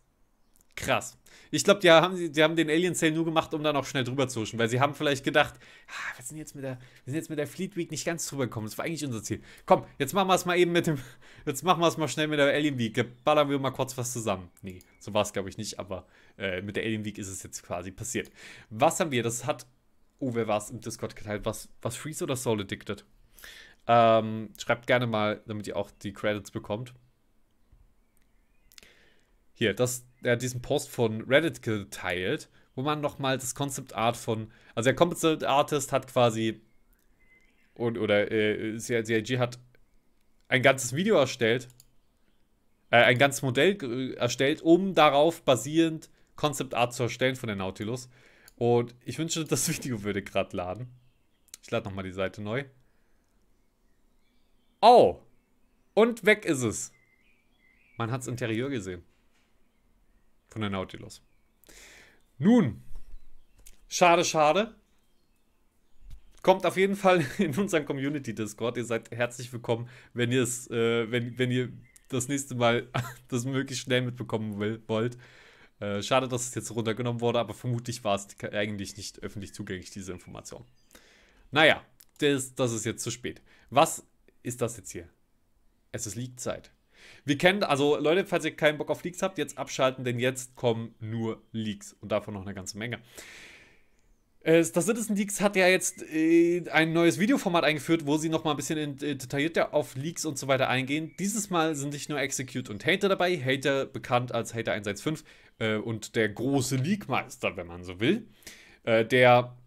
krass. Ich glaube, die haben, die haben den Alien Sale nur gemacht, um da noch schnell drüber zu huschen, weil sie haben vielleicht gedacht, ah, wir, sind jetzt mit der, wir sind jetzt mit der Fleet Week nicht ganz drüber gekommen. Das war eigentlich unser Ziel. Komm, jetzt machen wir es mal eben mit dem, [LAUGHS] jetzt machen wir es mal schnell mit der Alien Week. ballern wir mal kurz was zusammen. Nee, so war es glaube ich nicht, aber äh, mit der Alien Week ist es jetzt quasi passiert. Was haben wir? Das hat, oh, wer war es im Discord geteilt? Was, was Freeze oder Soul Addicted? Ähm, schreibt gerne mal, damit ihr auch die Credits bekommt hier, das, er hat diesen Post von Reddit geteilt, wo man nochmal das Concept Art von, also der Concept Artist hat quasi und oder äh, CIG hat ein ganzes Video erstellt, äh, ein ganzes Modell erstellt, um darauf basierend Concept Art zu erstellen von der Nautilus. Und ich wünschte, das Video würde gerade laden. Ich lade nochmal die Seite neu. Oh! Und weg ist es. Man hat hat's Interieur gesehen von der Nautilus. Nun, schade, schade. Kommt auf jeden Fall [LAUGHS] in unseren Community Discord. Ihr seid herzlich willkommen, wenn ihr äh, wenn, wenn ihr das nächste Mal [LAUGHS] das möglichst schnell mitbekommen will, wollt. Äh, schade, dass es jetzt runtergenommen wurde, aber vermutlich war es eigentlich nicht öffentlich zugänglich, diese Information. Naja, das, das ist jetzt zu spät. Was ist das jetzt hier? Es ist Leak-Zeit. Wir kennen, also Leute, falls ihr keinen Bock auf Leaks habt, jetzt abschalten, denn jetzt kommen nur Leaks und davon noch eine ganze Menge. Äh, das Citizen Leaks hat ja jetzt äh, ein neues Videoformat eingeführt, wo sie nochmal ein bisschen äh, detaillierter auf Leaks und so weiter eingehen. Dieses Mal sind nicht nur Execute und Hater dabei, Hater bekannt als Hater 115 und der große Leakmeister, wenn man so will, der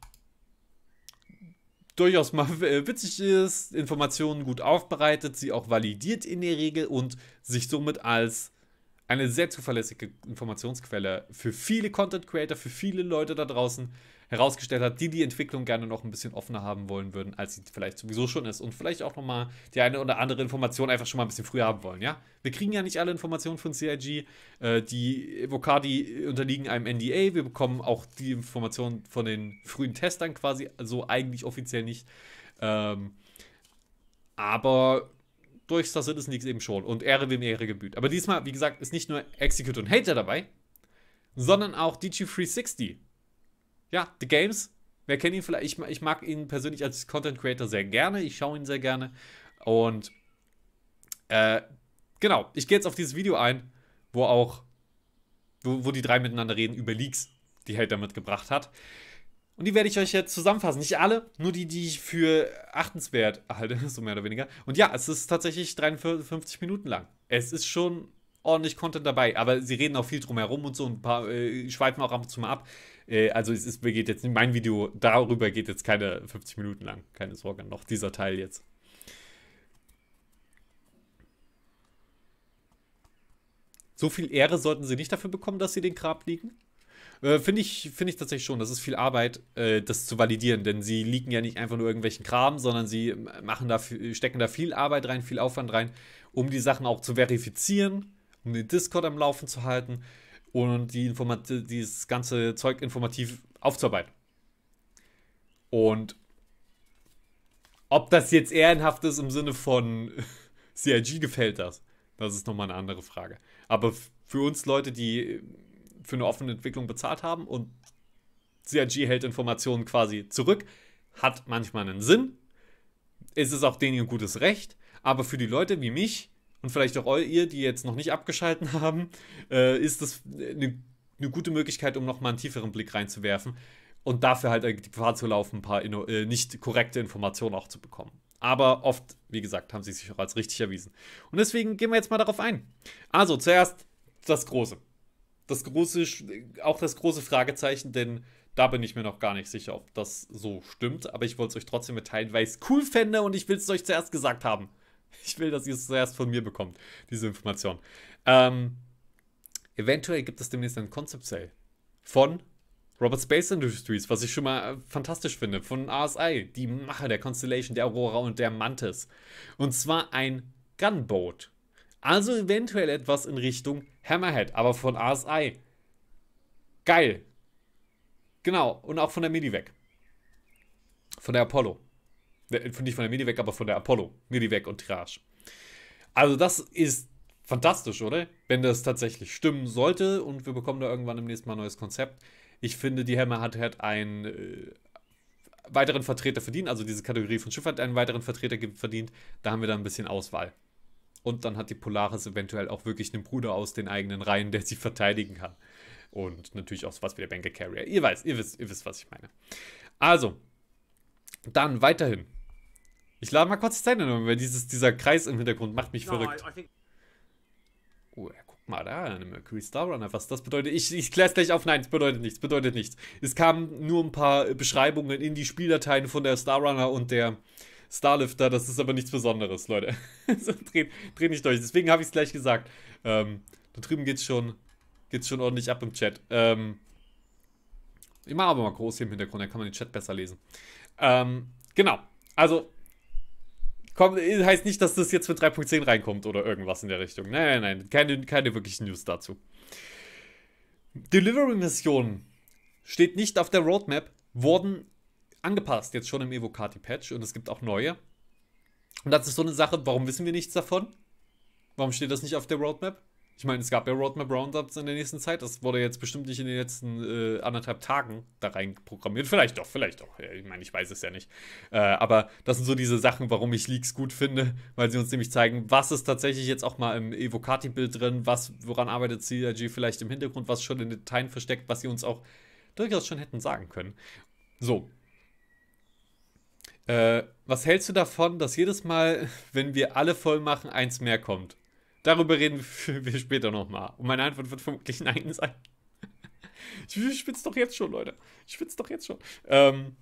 durchaus mal äh, witzig ist, Informationen gut aufbereitet, sie auch validiert in der Regel und sich somit als eine sehr zuverlässige Informationsquelle für viele Content Creator, für viele Leute da draußen herausgestellt hat, die die Entwicklung gerne noch ein bisschen offener haben wollen würden, als sie vielleicht sowieso schon ist und vielleicht auch nochmal die eine oder andere Information einfach schon mal ein bisschen früher haben wollen, ja? Wir kriegen ja nicht alle Informationen von CIG, äh, die Evocati unterliegen einem NDA, wir bekommen auch die Informationen von den frühen Testern quasi, also eigentlich offiziell nicht. Ähm, aber durch Star Citizen liegt es eben schon. Und Ehre wem Ehre gebührt. Aber diesmal, wie gesagt, ist nicht nur Execute und Hater dabei, sondern auch DG360 ja, The Games. Wer kennt ihn vielleicht? Ich, ich mag ihn persönlich als Content Creator sehr gerne. Ich schaue ihn sehr gerne. Und äh, genau, ich gehe jetzt auf dieses Video ein, wo auch, wo, wo die drei miteinander reden über Leaks, die Held damit gebracht hat. Und die werde ich euch jetzt zusammenfassen. Nicht alle, nur die, die ich für achtenswert halte, [LAUGHS] so mehr oder weniger. Und ja, es ist tatsächlich 53 Minuten lang. Es ist schon ordentlich Content dabei, aber sie reden auch viel drum herum und so und ein paar äh, schweifen auch ab und zu mal ab. Äh, also es ist, geht jetzt nicht, mein Video darüber geht jetzt keine 50 Minuten lang, keine Sorge, noch dieser Teil jetzt. So viel Ehre sollten sie nicht dafür bekommen, dass sie den Grab liegen. Äh, Finde ich, find ich tatsächlich schon. Das ist viel Arbeit, äh, das zu validieren, denn sie liegen ja nicht einfach nur irgendwelchen Kram, sondern sie äh, machen da, stecken da viel Arbeit rein, viel Aufwand rein, um die Sachen auch zu verifizieren um den Discord am Laufen zu halten und die Informat dieses ganze Zeug informativ aufzuarbeiten. Und ob das jetzt ehrenhaft ist im Sinne von [LAUGHS] CIG gefällt das, das ist nochmal eine andere Frage. Aber für uns Leute, die für eine offene Entwicklung bezahlt haben und CIG hält Informationen quasi zurück, hat manchmal einen Sinn. Es ist auch denen ein gutes Recht. Aber für die Leute wie mich, und vielleicht auch ihr, die jetzt noch nicht abgeschalten [LAUGHS] haben, äh, ist das eine, eine, gute Möglichkeit, um nochmal einen tieferen Blick reinzuwerfen und dafür halt die Gefahr zu laufen, ein paar Inno äh, nicht korrekte Informationen auch zu bekommen. Aber oft, wie gesagt, haben sie sich auch als richtig erwiesen. Und deswegen gehen wir jetzt mal darauf ein. Also zuerst das Große. Das große, auch das große Fragezeichen, denn da bin ich mir noch gar nicht sicher, ob das so stimmt. Aber ich wollte es euch trotzdem mitteilen, weil ich es cool fände und ich will es euch zuerst gesagt haben. [LAUGHS] Ich will, dass ihr es zuerst von mir bekommt, diese Information. Ähm, eventuell gibt es demnächst ein Concept Sale von Robert Space Industries, was ich schon mal äh, fantastisch finde, von RSI, die Macher der Constellation, der Aurora und der Mantis. Und zwar ein Gunboat. Also eventuell etwas in Richtung Hammerhead, aber von RSI. Geil. Genau, und auch von der Medivac. Von der Apollo. Nicht von der Mini aber von der Apollo. Mini und Triage. Also das ist fantastisch, oder? Wenn das tatsächlich stimmen sollte und wir bekommen da irgendwann im nächsten Mal ein neues Konzept. Ich finde, die Hammer hat, hat einen äh, weiteren Vertreter verdient. Also diese Kategorie von Schiff hat einen weiteren Vertreter verdient. Da haben wir dann ein bisschen Auswahl. Und dann hat die Polaris eventuell auch wirklich einen Bruder aus den eigenen Reihen, der sie verteidigen kann. Und natürlich auch sowas wie der Banker Carrier. Ihr, weiß, ihr, wisst, ihr wisst, was ich meine. Also, dann weiterhin ich lade mal kurz die Zeit Zeitänderung, weil dieses, dieser Kreis im Hintergrund macht mich no, verrückt. oh, ja, guck mal da, eine Mercury Starrunner, Was das bedeutet? Ich, ich es gleich auf. Nein, es bedeutet nichts, bedeutet nichts. Es kamen nur ein paar Beschreibungen in die Spieldateien von der Starrunner und der Starlifter. Das ist aber nichts Besonderes, Leute. [LAUGHS] dreht, dreht nicht durch. Deswegen habe ich es gleich gesagt. Ähm, da drüben geht's schon, geht's schon ordentlich ab im Chat. Ähm, ich mache aber mal groß hier im Hintergrund, dann kann man den Chat besser lesen. Ähm, genau. Also, komm, äh, heißt nicht, dass das jetzt für 3.10 reinkommt oder irgendwas in der Richtung. Nein, nein, nein, keine, keine wirklichen News dazu. Delivery-Missionen steht nicht auf der Roadmap, wurden angepasst, jetzt schon im Evocati-Patch und es gibt auch neue. Und das ist so eine Sache, warum wissen wir nichts davon? Warum steht das nicht auf der Roadmap? Ich meine, es gab ja Roadmap Roundups in der nächsten Zeit. Das wurde jetzt bestimmt nicht in den letzten äh, anderthalb Tagen da rein programmiert. Vielleicht doch, vielleicht doch. Ja, ich meine, ich weiß es ja nicht. Äh, aber das sind so diese Sachen, warum ich Leaks gut finde, weil sie uns nämlich zeigen, was ist tatsächlich jetzt auch mal im Evocati-Bild drin, was, woran arbeitet CIG vielleicht im Hintergrund, was schon in Details versteckt, was sie uns auch durchaus schon hätten sagen können. So, äh, was hältst du davon, dass jedes Mal, [LAUGHS] wenn wir alle voll machen, eins mehr kommt? Darüber reden wir später nochmal. Und meine Antwort wird vermutlich Nein sein. Ich spitze doch jetzt schon, Leute. Ich spitze doch jetzt schon. Ähm,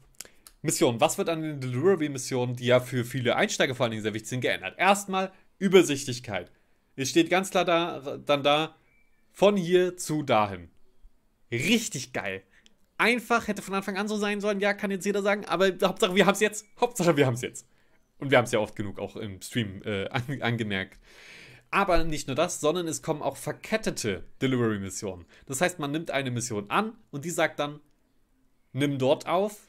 Mission. Was wird an den Delivery-Missionen, die ja für viele Einsteiger vor allen Dingen sehr wichtig sind, geändert? Erstmal Übersichtlichkeit. Es steht ganz klar da, dann da, von hier zu dahin. Richtig geil. Einfach, hätte von Anfang an so sein sollen, ja, kann jetzt jeder sagen, aber Hauptsache wir haben es jetzt. Hauptsache wir haben es jetzt. Und wir haben es ja oft genug auch im Stream äh, angemerkt. Aber nicht nur das, sondern es kommen auch verkettete Delivery-Missionen. Das heißt, man nimmt eine Mission an und die sagt dann, nimm dort auf,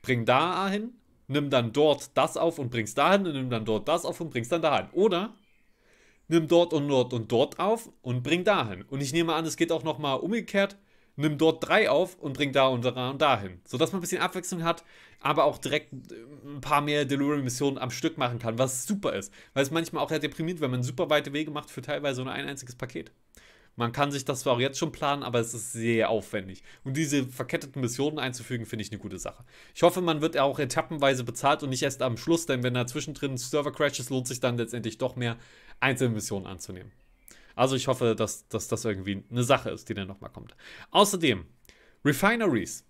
bring da hin, nimm dann dort das auf und bring's da hin und nimm dann dort das auf und bring's dann da hin. Oder nimm dort und dort und dort auf und bring da hin. Und ich nehme an, es geht auch nochmal umgekehrt, nimm dort drei auf und bring da und da und dahin. Sodass man ein bisschen Abwechslung hat, aber auch direkt äh, ein paar mehr Delirium-Missionen am Stück machen kann, was super ist. Weil es manchmal auch ja deprimiert, wenn man super weite Wege macht für teilweise nur ein einziges Paket. Man kann sich das zwar auch jetzt schon planen, aber es ist sehr aufwendig. Und diese verketteten Missionen einzufügen, finde ich eine gute Sache. Ich hoffe, man wird auch etappenweise bezahlt und nicht erst am Schluss, denn wenn da zwischendrin Server crashes, lohnt sich dann letztendlich doch mehr, einzelne Missionen anzunehmen. Also ich hoffe, dass, dass das irgendwie eine Sache ist, die dann nochmal kommt. Außerdem, Refineries.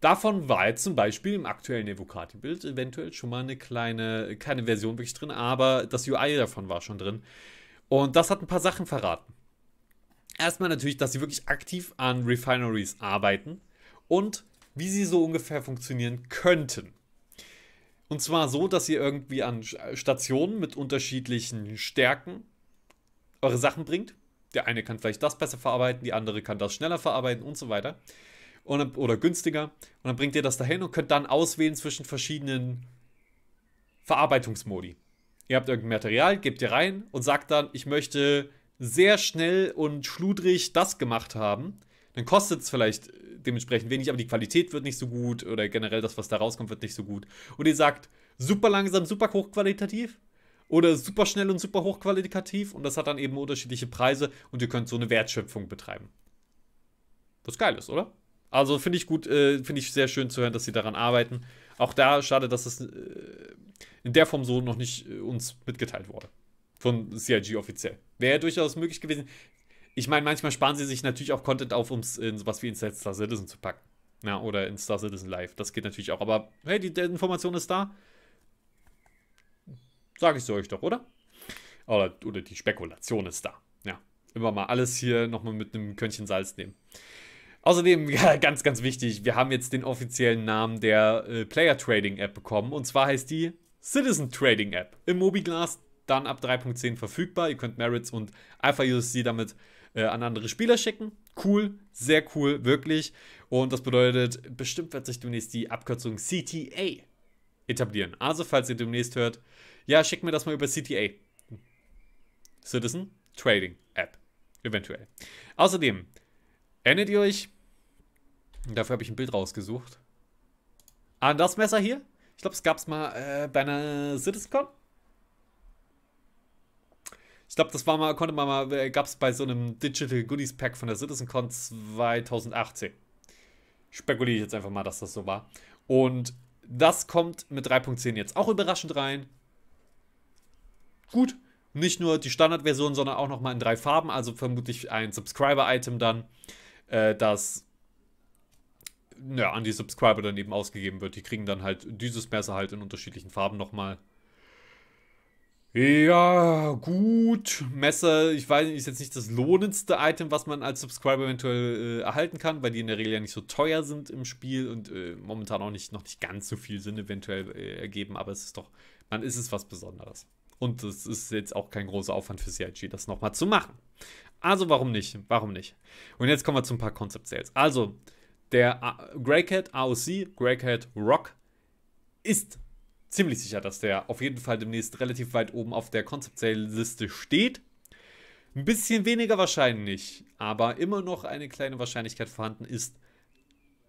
Davon war jetzt zum Beispiel im aktuellen Evocati-Bild eventuell schon mal eine kleine, keine Version wirklich drin, aber das UI davon war schon drin. Und das hat ein paar Sachen verraten. Erstmal natürlich, dass sie wirklich aktiv an Refineries arbeiten und wie sie so ungefähr funktionieren könnten. Und zwar so, dass ihr irgendwie an Stationen mit unterschiedlichen Stärken eure Sachen bringt. Der eine kann vielleicht das besser verarbeiten, die andere kann das schneller verarbeiten und so weiter. Und, oder günstiger. Und dann bringt ihr das dahin und könnt dann auswählen zwischen verschiedenen Verarbeitungsmodi. Ihr habt irgendein Material, gebt ihr rein und sagt dann, ich möchte sehr schnell und schludrig das gemacht haben. Dann kostet es vielleicht äh, dementsprechend wenig, aber die Qualität wird nicht so gut oder generell das, was da rauskommt, wird nicht so gut. Und ihr sagt, super langsam, super hochqualitativ oder super schnell und super hochqualitativ und das hat dann eben unterschiedliche Preise und ihr könnt so eine Wertschöpfung betreiben. Was geil ist, oder? Also finde ich gut, äh, finde ich sehr schön zu hören, dass sie daran arbeiten. Auch da schade, dass es äh, in der Form so noch nicht äh, uns mitgeteilt wurde. Von CIG offiziell. Wäre ja durchaus möglich gewesen. Ich meine, manchmal sparen sie sich natürlich auch Content auf, um es in sowas wie in Star Citizen zu packen. Ja, oder in Star Citizen Live. Das geht natürlich auch. Aber hey, die, die Information ist da. Sage ich es euch doch, oder? oder? Oder die Spekulation ist da. Ja, immer mal alles hier nochmal mit einem Könnchen Salz nehmen. Außerdem, [LAUGHS] ja, ganz, ganz wichtig, wir haben jetzt den offiziellen Namen der äh, Player Trading App bekommen. Und zwar heißt die Citizen Trading App. Im Mobiglas dann ab 3.10 verfügbar. Ihr könnt Merits und AlphaUSD damit äh, an andere Spieler schicken. Cool, sehr cool, wirklich. Und das bedeutet, bestimmt wird sich demnächst die Abkürzung CTA etablieren. Also, falls ihr demnächst hört, ja, schick mir das mal über CTA. Citizen Trading App. Eventuell. Außerdem, erinnert ihr euch? Dafür habe ich ein Bild rausgesucht. An ah, das Messer hier? Ich glaube, es gab es mal äh, bei einer CitizenCon. Ich glaube, das war mal, konnte man mal, äh, gab es bei so einem Digital Goodies Pack von der CitizenCon 2018. Spekuliere ich jetzt einfach mal, dass das so war. Und das kommt mit 3.10 jetzt auch überraschend rein gut. Nicht nur die Standardversion, sondern auch nochmal in drei Farben, also vermutlich ein Subscriber-Item dann, äh, das ja, an die Subscriber dann eben ausgegeben wird. Die kriegen dann halt dieses Messer halt in unterschiedlichen Farben nochmal. Ja, gut. Messer, ich weiß nicht, ist jetzt nicht das lohnendste Item, was man als Subscriber eventuell äh, erhalten kann, weil die in der Regel ja nicht so teuer sind im Spiel und äh, momentan auch nicht, noch nicht ganz so viel Sinn eventuell äh, ergeben, aber es ist doch, man ist es was Besonderes. Und es ist jetzt auch kein großer Aufwand für CIG, das nochmal zu machen. Also warum nicht? Warum nicht? Und jetzt kommen wir zu ein paar Concept Sales. Also der äh, Greycat AOC, Greycat Rock, ist ziemlich sicher, dass der auf jeden Fall demnächst relativ weit oben auf der Concept Sale Liste steht. Ein bisschen weniger wahrscheinlich, aber immer noch eine kleine Wahrscheinlichkeit vorhanden ist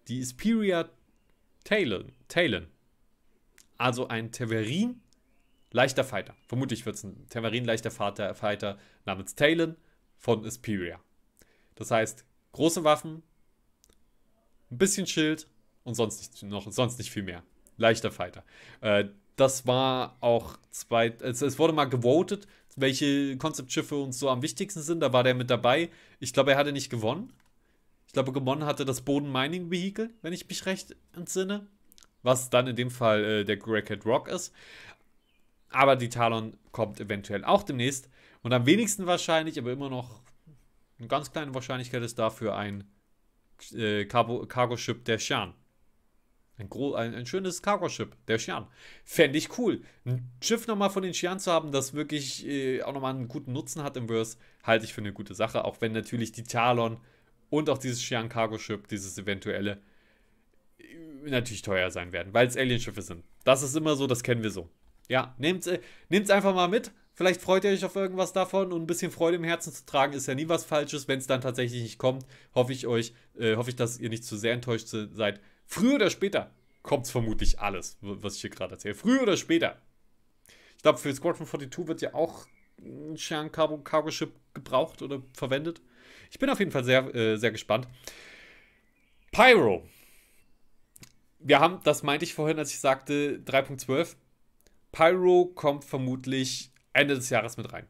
die Isperia Talon. Talon. Also ein Teverin leichter Fighter. Vermutlich wird es ein Termarin-leichter Fighter namens Talon von Asperia. Das heißt, große Waffen, ein bisschen Schild und sonst nicht, noch, sonst nicht viel mehr. Leichter Fighter. Äh, das war auch zwei. Es, es wurde mal gewotet, welche Konzeptschiffe uns so am wichtigsten sind. Da war der mit dabei. Ich glaube, er hatte nicht gewonnen. Ich glaube, gewonnen hatte das Boden Mining vehikel wenn ich mich recht entsinne. Was dann in dem Fall äh, der Great Rock ist. Aber die Talon kommt eventuell auch demnächst. Und am wenigsten wahrscheinlich, aber immer noch eine ganz kleine Wahrscheinlichkeit ist dafür ein äh, Cargo-Ship der Shan. Ein, ein, ein, schönes Cargo-Ship der Shan. Fände ich cool. Ein Schiff nochmal von den Shan zu haben, das wirklich äh, auch nochmal einen guten Nutzen hat im Verse, halte ich für eine gute Sache. Auch wenn natürlich die Talon und auch dieses Shan Cargo-Ship, dieses eventuelle, natürlich teuer sein werden, weil es Alienschiffe sind. Das ist immer so, das kennen wir so. Ja, nehmt es äh, einfach mal mit. Vielleicht freut ihr euch auf irgendwas davon und ein bisschen Freude im Herzen zu tragen ist ja nie was Falsches. Wenn es dann tatsächlich nicht kommt, hoffe ich euch, äh, hoffe ich, dass ihr nicht zu sehr enttäuscht seid. Früher oder später kommt es vermutlich alles, was ich hier gerade erzähle. Früher oder später. Ich glaube, für Squadron 42 wird ja auch ein Shan Cargo, Cargo Ship gebraucht oder verwendet. Ich bin auf jeden Fall sehr, äh, sehr gespannt. Pyro. Wir haben, das meinte ich vorhin, als ich sagte, 3.12 Pyro kommt vermutlich Ende des Jahres mit rein.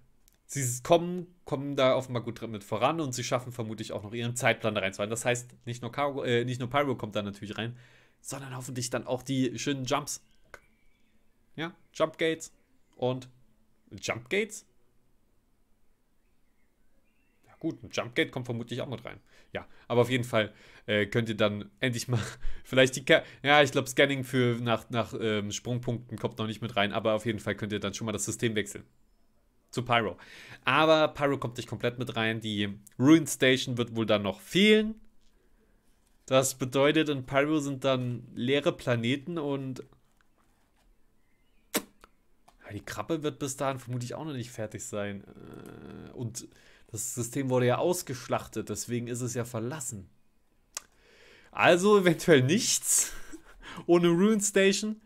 Sie kommen, kommen da offenbar gut mit voran und sie schaffen vermutlich auch noch ihren Zeitplan da reinzuhalten. Das heißt, nicht nur, Cargo, äh, nicht nur Pyro kommt da natürlich rein, sondern hoffentlich dann auch die schönen Jumps. Ja, Jump Gates und Jump Gates? Ja gut, ein Jump Gate kommt vermutlich auch mit rein ja, aber auf jeden Fall äh, könnt ihr dann endlich mal [LAUGHS] vielleicht die, Ka ja, ich glaube, Scanning für nach, nach ähm, Sprungpunkten kommt noch nicht mit rein, aber auf jeden Fall könnt ihr dann schon mal das System wechseln. Zu Pyro. Aber Pyro kommt nicht komplett mit rein. Die Ruin Station wird wohl dann noch fehlen. Das bedeutet, in Pyro sind dann leere Planeten und die Krabbe wird bis dahin vermutlich auch noch nicht fertig sein. Äh, und das System wurde ja ausgeschlachtet, deswegen ist es ja verlassen. Also eventuell nichts [LAUGHS] ohne Rune Station.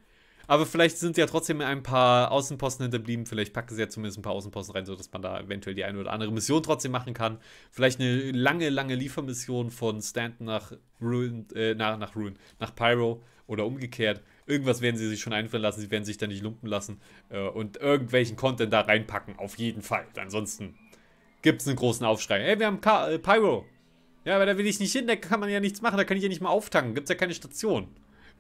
Aber vielleicht sind ja trotzdem ein paar Außenposten hinterblieben. Vielleicht packen sie ja zumindest ein paar Außenposten rein, sodass man da eventuell die eine oder andere Mission trotzdem machen kann. Vielleicht eine lange, lange Liefermission von Stanton nach Rune, äh, nach, nach Ruin, nach Pyro oder umgekehrt. Irgendwas werden sie sich schon einfallen lassen. Sie werden sich da nicht lumpen lassen äh, und irgendwelchen Content da reinpacken. Auf jeden Fall. Ansonsten gibt es einen großen Aufschrei. Ey, wir haben Ka äh, Pyro. Ja, aber da will ich nicht hin, da kann man ja nichts machen, da kann ich ja nicht mal auftanken, gibt es ja keine Station.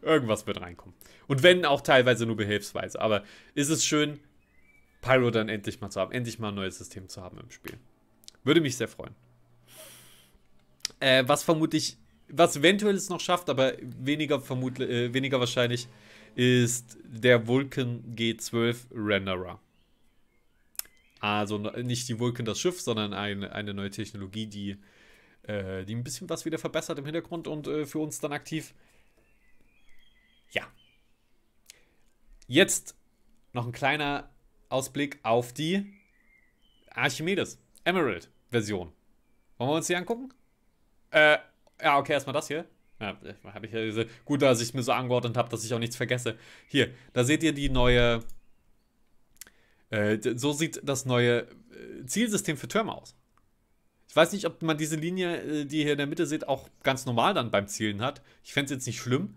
Irgendwas wird reinkommen. Und wenn auch teilweise nur behilfsweise. Aber ist es schön, Pyro dann endlich mal zu haben, endlich mal ein neues System zu haben im Spiel. Würde mich sehr freuen. Äh, was vermutlich, was eventuell es noch schafft, aber weniger, vermutlich, äh, weniger wahrscheinlich, ist der Vulcan G12 Renderer also nicht die Vulcan das Schiff, sondern ein, eine neue Technologie, die, äh, die ein bisschen was wieder verbessert im Hintergrund und äh, für uns dann aktiv. Ja. Jetzt noch ein kleiner Ausblick auf die Archimedes Emerald Version. Wollen wir uns die angucken? Äh, ja, okay, erstmal das hier. Ja, hab ich ja diese, gut, dass ich mir so angeordnet habe, dass ich auch nichts vergesse. Hier, da seht ihr die neue äh, so sieht das neue äh, Zielsystem für Türme aus. Ich weiß nicht, ob man diese Linie, äh, die ihr hier in der Mitte seht, auch ganz normal dann beim Zielen hat. Ich fände es jetzt nicht schlimm.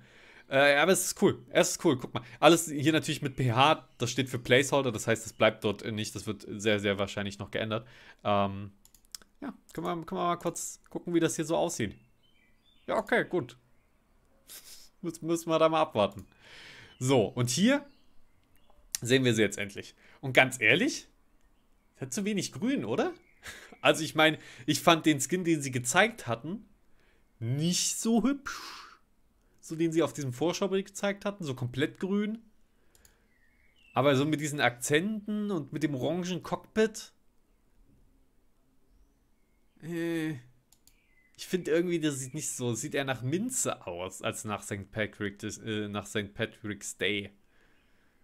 Äh, aber es ist cool. Es ist cool. Guck mal. Alles hier natürlich mit pH. Das steht für Placeholder. Das heißt, es bleibt dort nicht. Das wird sehr, sehr wahrscheinlich noch geändert. Ähm, ja, können wir, können wir mal kurz gucken, wie das hier so aussieht. Ja, okay, gut. Müssen wir da mal abwarten. So, und hier sehen wir sie jetzt endlich. Und ganz ehrlich, das hat zu wenig Grün, oder? Also ich meine, ich fand den Skin, den sie gezeigt hatten, nicht so hübsch. So den sie auf diesem Vorschaubild gezeigt hatten, so komplett grün. Aber so mit diesen Akzenten und mit dem orangen Cockpit. Äh, ich finde irgendwie, das sieht nicht so, sieht eher nach Minze aus, als nach St. Patrick, äh, nach St. Patrick's Day.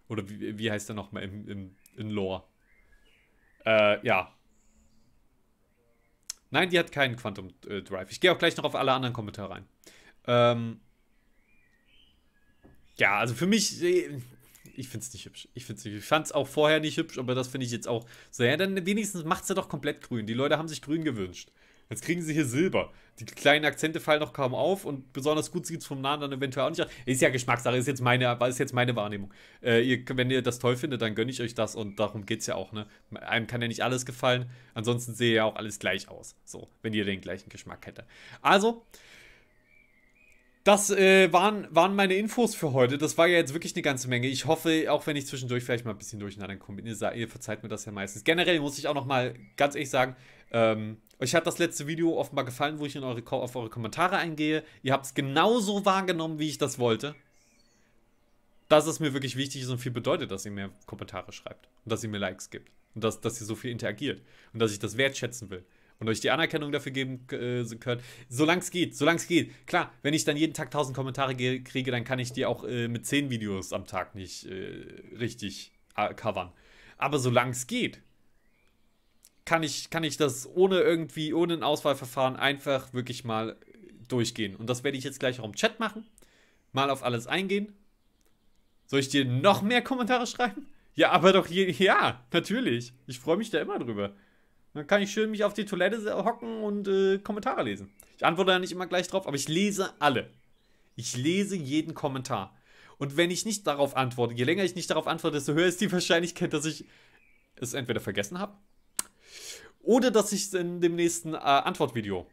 Oder wie, wie heißt er nochmal im, im in Lore. Äh, ja. Nein, die hat keinen Quantum äh, Drive. Ich gehe auch gleich noch auf alle anderen Kommentare rein. Ähm, ja, also für mich, äh, ich finde es nicht hübsch. Ich Ich fand es auch vorher nicht hübsch, aber das finde ich jetzt auch so. Ja, dann wenigstens macht es ja doch komplett grün. Die Leute haben sich grün gewünscht. Jetzt kriegen sie hier Silber. Die kleinen Akzente fallen noch kaum auf und besonders gut sieht es vom Nahen dann eventuell auch nicht aus. Ist ja Geschmackssache, ist jetzt meine, ist jetzt meine Wahrnehmung. Äh, ihr, wenn ihr das toll findet, dann gönne ich euch das und darum geht es ja auch. Ne? Einem kann ja nicht alles gefallen, ansonsten sehe ja auch alles gleich aus. So, wenn ihr den gleichen Geschmack hättet. Also, das äh, waren, waren meine Infos für heute. Das war ja jetzt wirklich eine ganze Menge. Ich hoffe, auch wenn ich zwischendurch vielleicht mal ein bisschen durcheinander komme, ihr verzeiht mir das ja meistens. Generell muss ich auch nochmal ganz ehrlich sagen, ähm, euch hat das letzte Video offenbar gefallen, wo ich in eure, auf eure Kommentare eingehe. Ihr habt es genauso wahrgenommen, wie ich das wollte. Dass es mir wirklich wichtig ist und viel bedeutet, dass ihr mir Kommentare schreibt und dass ihr mir Likes gibt und dass, dass ihr so viel interagiert und dass ich das wertschätzen will und euch die Anerkennung dafür geben äh, könnt. Solange es geht, solange es geht. Klar, wenn ich dann jeden Tag 1000 Kommentare kriege, dann kann ich die auch äh, mit 10 Videos am Tag nicht äh, richtig äh, covern. Aber solange es geht, kann ich, kann ich das ohne irgendwie, ohne ein Auswahlverfahren einfach wirklich mal durchgehen. Und das werde ich jetzt gleich auch im Chat machen. Mal auf alles eingehen. Soll ich dir noch mehr Kommentare schreiben? Ja, aber doch, je, ja, natürlich. Ich freue mich da immer drüber. Dann kann ich schön mich auf die Toilette hocken und äh, Kommentare lesen. Ich antworte ja nicht immer gleich drauf, aber ich lese alle. Ich lese jeden Kommentar. Und wenn ich nicht darauf antworte, je länger ich nicht darauf antworte, desto höher ist die [LAUGHS] Wahrscheinlichkeit, dass ich es entweder vergessen habe oder dass ich es in dem nächsten äh, Antwortvideo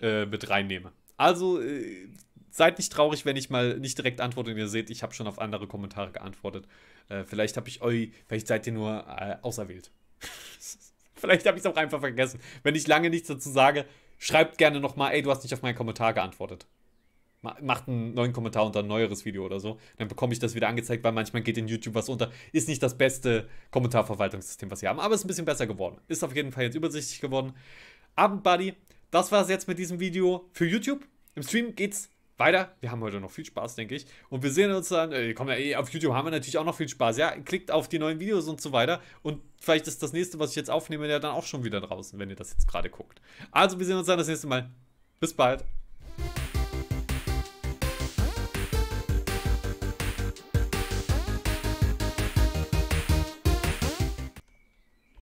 äh, mit reinnehme. Also äh, seid nicht traurig, wenn ich mal nicht direkt antworte und ihr seht, ich habe schon auf andere Kommentare geantwortet. Äh, vielleicht habe ich euch, vielleicht seid ihr nur äh, auserwählt. [LAUGHS] Vielleicht habe ich es auch einfach vergessen. Wenn ich lange nichts dazu sage, schreibt gerne nochmal, ey, du hast nicht auf meinen Kommentar geantwortet. Macht einen neuen Kommentar unter ein neueres Video oder so. Dann bekomme ich das wieder angezeigt, weil manchmal geht in YouTube was unter. Ist nicht das beste Kommentarverwaltungssystem, was sie haben, aber ist ein bisschen besser geworden. Ist auf jeden Fall jetzt übersichtlich geworden. Abend, Buddy. Das war es jetzt mit diesem Video für YouTube. Im Stream geht's weiter. Wir haben heute noch viel Spaß, denke ich. Und wir sehen uns dann, äh, komm, ja, eh, auf YouTube haben wir natürlich auch noch viel Spaß. Ja, klickt auf die neuen Videos und so weiter. Und vielleicht ist das nächste, was ich jetzt aufnehme, ja dann auch schon wieder draußen, wenn ihr das jetzt gerade guckt. Also, wir sehen uns dann das nächste Mal. Bis bald.